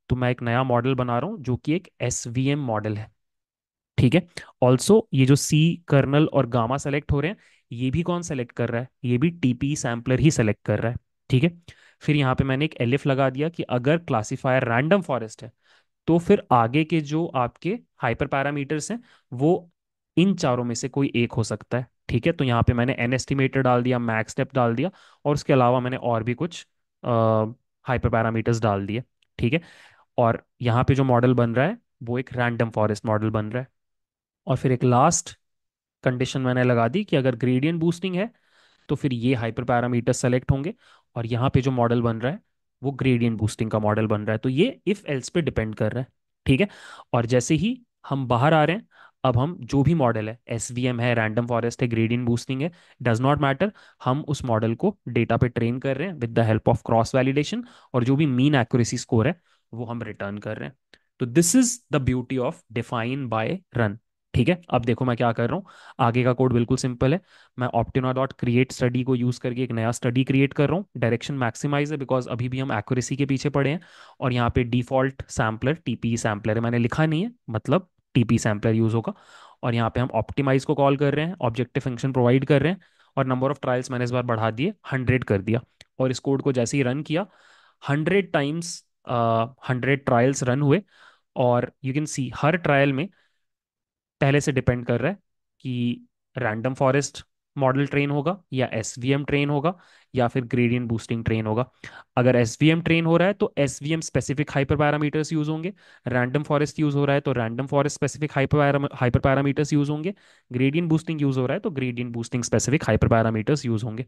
Speaker 1: तो मैं एक नया मॉडल बना रहा हूँ जो कि एक एस मॉडल है ठीक है ऑल्सो ये जो सी कर्नल और गामा सेलेक्ट हो रहे हैं ये भी कौन सेलेक्ट कर रहा है ये भी टीपी सैम्पलर ही सेलेक्ट कर रहा है ठीक है फिर यहाँ पे मैंने एक एलिफ लगा दिया कि अगर क्लासिफायर रैंडम फॉरेस्ट है तो फिर आगे के जो आपके हाइपर पैरामीटर्स हैं वो इन चारों में से कोई एक हो सकता है ठीक है तो यहाँ पे मैंने एन एस्टिमेटर डाल दिया मैक्स स्टेप डाल दिया और उसके अलावा मैंने और भी कुछ हाइपर पैरामीटर्स डाल दिए ठीक है और यहाँ पे जो मॉडल बन रहा है वो एक रैंडम फॉरेस्ट मॉडल बन रहा है और फिर एक लास्ट कंडीशन मैंने लगा दी कि अगर ग्रेडियंट बूस्टिंग है तो फिर ये हाइपर पैरामीटर सेलेक्ट होंगे और यहाँ पे जो मॉडल बन रहा है वो ग्रेडियंट बूस्टिंग का मॉडल बन रहा है तो ये इफ एल्स पे डिपेंड कर रहा है ठीक है और जैसे ही हम बाहर आ रहे हैं अब हम जो भी मॉडल है एस है रैंडम फॉरेस्ट है ग्रेडियंट बूस्टिंग है डज नॉट मैटर हम उस मॉडल को डेटा पे ट्रेन कर रहे हैं with the help of cross validation और जो भी मीन एक्यूरेसी स्कोर है वो हम रिटर्न कर रहे हैं तो this is the beauty of define by run ठीक है अब देखो मैं क्या कर रहा हूँ आगे का कोड बिल्कुल सिंपल है मैं ऑप्टिना डॉट क्रिएट स्टडी को यूज करके एक नया स्टडी क्रिएट कर रहा हूँ डायरेक्शन मैक्सिमाइज है बिकॉज अभी भी हम एक्यूरेसी के पीछे पड़े हैं और यहाँ पे डिफॉल्ट सैम्पलर टीपी सैम्पलर है मैंने लिखा नहीं है मतलब टीपी सैम्पलर यूज होगा और यहाँ पे हम ऑप्टिमाइज को कॉल कर रहे हैं ऑब्जेक्टिव फंक्शन प्रोवाइड कर रहे हैं और नंबर ऑफ ट्रायल्स मैंने इस बार बढ़ा दिए हंड्रेड कर दिया और इस कोड को जैसे ही रन किया hundred times hundred trials run हुए और यू कैन सी हर ट्रायल में पहले से डिपेंड कर रहा है कि रैंडम फॉरेस्ट मॉडल ट्रेन होगा या एस ट्रेन होगा या फिर ग्रेडियंट बूस्टिंग ट्रेन होगा अगर एस ट्रेन हो रहा है तो S specific hyper parameters use होंगे रैंडम फॉरेस्ट यूज हो रहा है तो random forest specific hyper hyper parameters use होंगे ग्रेडियंट बूस्टिंग यूज हो रहा है तो gradient boosting specific hyper parameters use होंगे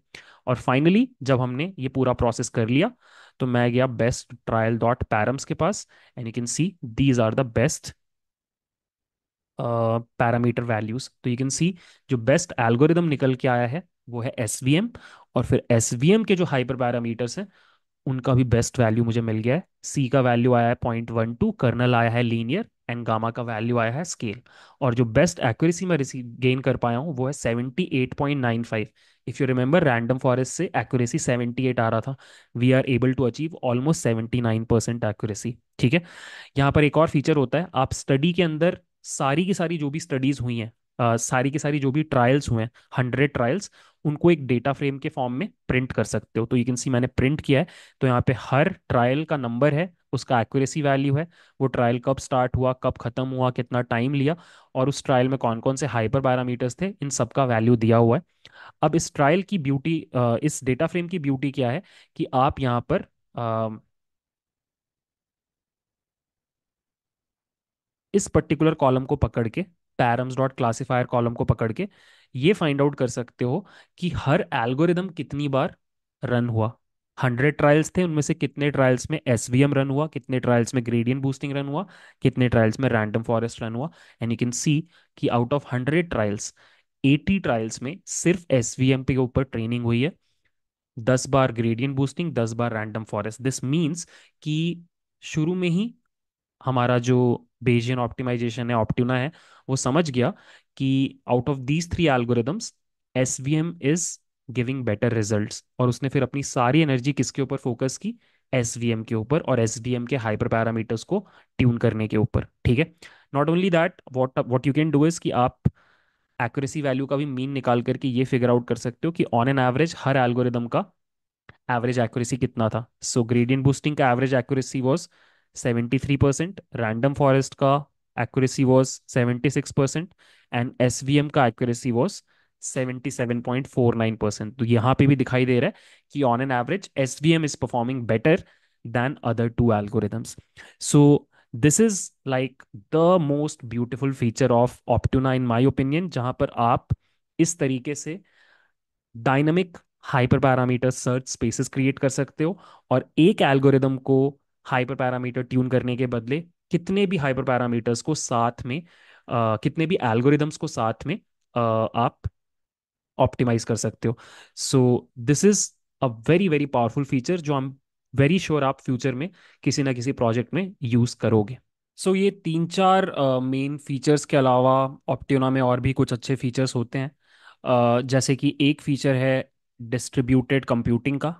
Speaker 1: और फाइनली जब हमने ये पूरा प्रोसेस कर लिया तो मैं गया बेस्ट ट्रायल डॉट पैरम्स के पास and you can see these are the best parameter values तो यू कैन सी जो बेस्ट एल्गोरिदम निकल के आया है वो है एस और फिर एस के जो हाइपर पैरामीटर्स हैं उनका भी बेस्ट वैल्यू मुझे मिल गया है सी का वैल्यू आया है पॉइंट वन टू कर्नल आया है लीनियर एंड गामा का वैल्यू आया है स्केल और जो बेस्ट एक्यूरेसी मैं रिसीव गेन कर पाया हूँ वो है seventy eight point nine five if you remember random forest से एक्यूरेसी सेवेंटी एट आ रहा था we are able to achieve almost seventy nine percent accuracy ठीक है यहाँ पर एक और फीचर होता है आप स्टडी के अंदर सारी की सारी जो भी स्टडीज हुई हैं सारी की सारी जो भी ट्रायल्स हुए हैं हंड्रेड ट्रायल्स उनको एक डेटा फ्रेम के फॉर्म में प्रिंट कर सकते हो तो यू कैन सी मैंने प्रिंट किया है तो यहाँ पे हर ट्रायल का नंबर है उसका एक्यूरेसी वैल्यू है वो ट्रायल कब स्टार्ट हुआ कब खत्म हुआ कितना टाइम लिया और उस ट्रायल में कौन कौन से हाइपर पैरामीटर्स थे इन सब का वैल्यू दिया हुआ है अब इस ट्रायल की ब्यूटी इस डेटा फ्रेम की ब्यूटी क्या है कि आप यहाँ पर इस पर्टिकुलर कॉलम को पकड़ के पैरम्स डॉट क्लासीफायर कॉलम को पकड़ के ये फाइंड आउट कर सकते हो कि हर एल्गोरिदम कितनी बार रन हुआ हंड्रेड ट्रायल्स थे उनमें से कितने ट्रायल्स में एस वी एम रन हुआ कितने ट्रायल्स में ग्रेडियंट बूस्टिंग रन हुआ कितने ट्रायल्स में रैंडम फॉरेस्ट रन हुआ एंड यू कैन सी कि out of hundred trials eighty trials में सिर्फ एस वी एम के ऊपर ट्रेनिंग हुई है दस बार ग्रेडियंट बूस्टिंग दस बार रैंडम फॉरेस्ट दिस मीन्स कि शुरू में ही हमारा जो बेजियन ऑप्टिमाइजेशन है ऑप्टिना है वो समझ गया कि out of these three algorithms S V M is giving better result और उसने फिर अपनी सारी एनर्जी किसके ऊपर फोकस की एस वी एम के ऊपर और एस वी एम के हाइपर पैरामीटर्स को ट्यून करने के ऊपर ठीक है not only that what what you can do is कि आप एक्यूरेसी वैल्यू का भी मीन निकाल करके ये फिगर आउट कर सकते हो कि ऑन एन एवरेज हर एल्गोरिदम का एवरेज एक्यूरेसी कितना था सो ग्रेडियंट बूस्टिंग का average accuracy was seventy three percent random forest का accuracy was six percent and S का एक्यूरेसी वॉज नाइन परसेंट तो यहाँ पे भी दिखाई दे रहा है कि on an average S V M is performing better than other two algorithms so this is like the most beautiful feature of ऑप्टूना in my opinion जहां पर आप इस तरीके से dynamic hyper parameter search spaces create कर सकते हो और एक एल्गोरिदम को हाइपर पैरामीटर ट्यून करने के बदले कितने भी हाइपर पैरामीटर्स को साथ में आ, कितने भी एल्गोरिदम्स को साथ में आ, आप ऑप्टिमाइज कर सकते हो so this is a very very powerful feature जो हम वेरी श्योर आप फ्यूचर में किसी ना किसी प्रोजेक्ट में यूज करोगे सो so, ये तीन चार मेन uh, फीचर्स के अलावा ऑप्टिना में और भी कुछ अच्छे फीचर्स होते हैं uh, जैसे कि एक फीचर है डिस्ट्रीब्यूटेड कंप्यूटिंग का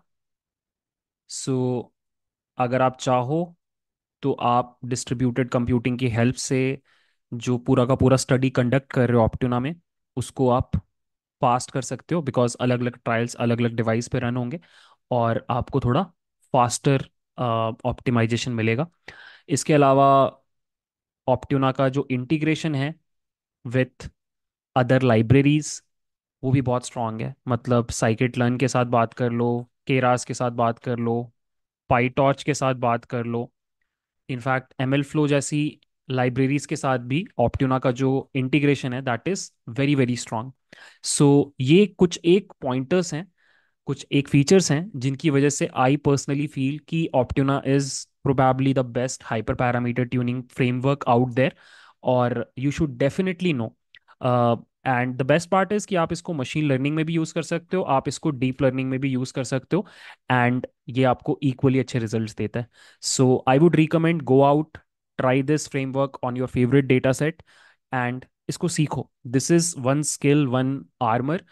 Speaker 1: सो so, अगर आप चाहो तो आप डिस्ट्रीब्यूटेड कंप्यूटिंग की हेल्प से जो पूरा का पूरा स्टडी कंडक्ट कर रहे हो ऑप्टोना में उसको आप फास्ट कर सकते हो बिकॉज अलग अलग ट्रायल्स अलग अलग डिवाइस पे रन होंगे और आपको थोड़ा फास्टर ऑप्टिमाइजेशन मिलेगा इसके अलावा ऑप्टोना का जो इंटीग्रेशन है विथ अदर लाइब्रेरीज वो भी बहुत स्ट्रांग है मतलब साइकिट लर्न के साथ बात कर लो केरास के साथ बात कर लो पाइटॉर्च के साथ बात कर लो इनफैक्ट एम एल फ्लो जैसी लाइब्रेरीज के साथ भी ऑप्टूना का जो इंटीग्रेशन है that is very very strong so ये कुछ एक पॉइंटर्स हैं कुछ एक फीचर्स हैं जिनकी वजह से आई पर्सनली फील कि Optuna is probably the best hyper parameter tuning framework out there और you should definitely know and the best part is कि आप इसको मशीन लर्निंग में भी यूज कर सकते हो आप इसको डीप लर्निंग में भी यूज कर सकते हो एंड ये आपको इक्वली अच्छे रिजल्ट देता है so I would recommend go out try this framework on your favourite data set and इसको सीखो this is one skill one armour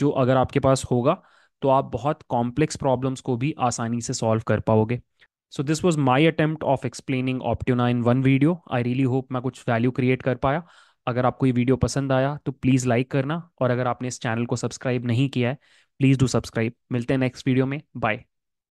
Speaker 1: जो अगर आपके पास होगा तो आप बहुत कॉम्प्लेक्स प्रॉब्लम्स को भी आसानी से सॉल्व कर पाओगे so this was my attempt of explaining Optuna in one video I really hope मैं कुछ वैल्यू क्रिएट कर पाया अगर आपको ये वीडियो पसंद आया तो प्लीज़ लाइक करना और अगर आपने इस चैनल को सब्सक्राइब नहीं किया है प्लीज़ डू सब्सक्राइब मिलते हैं नेक्स्ट वीडियो में बाय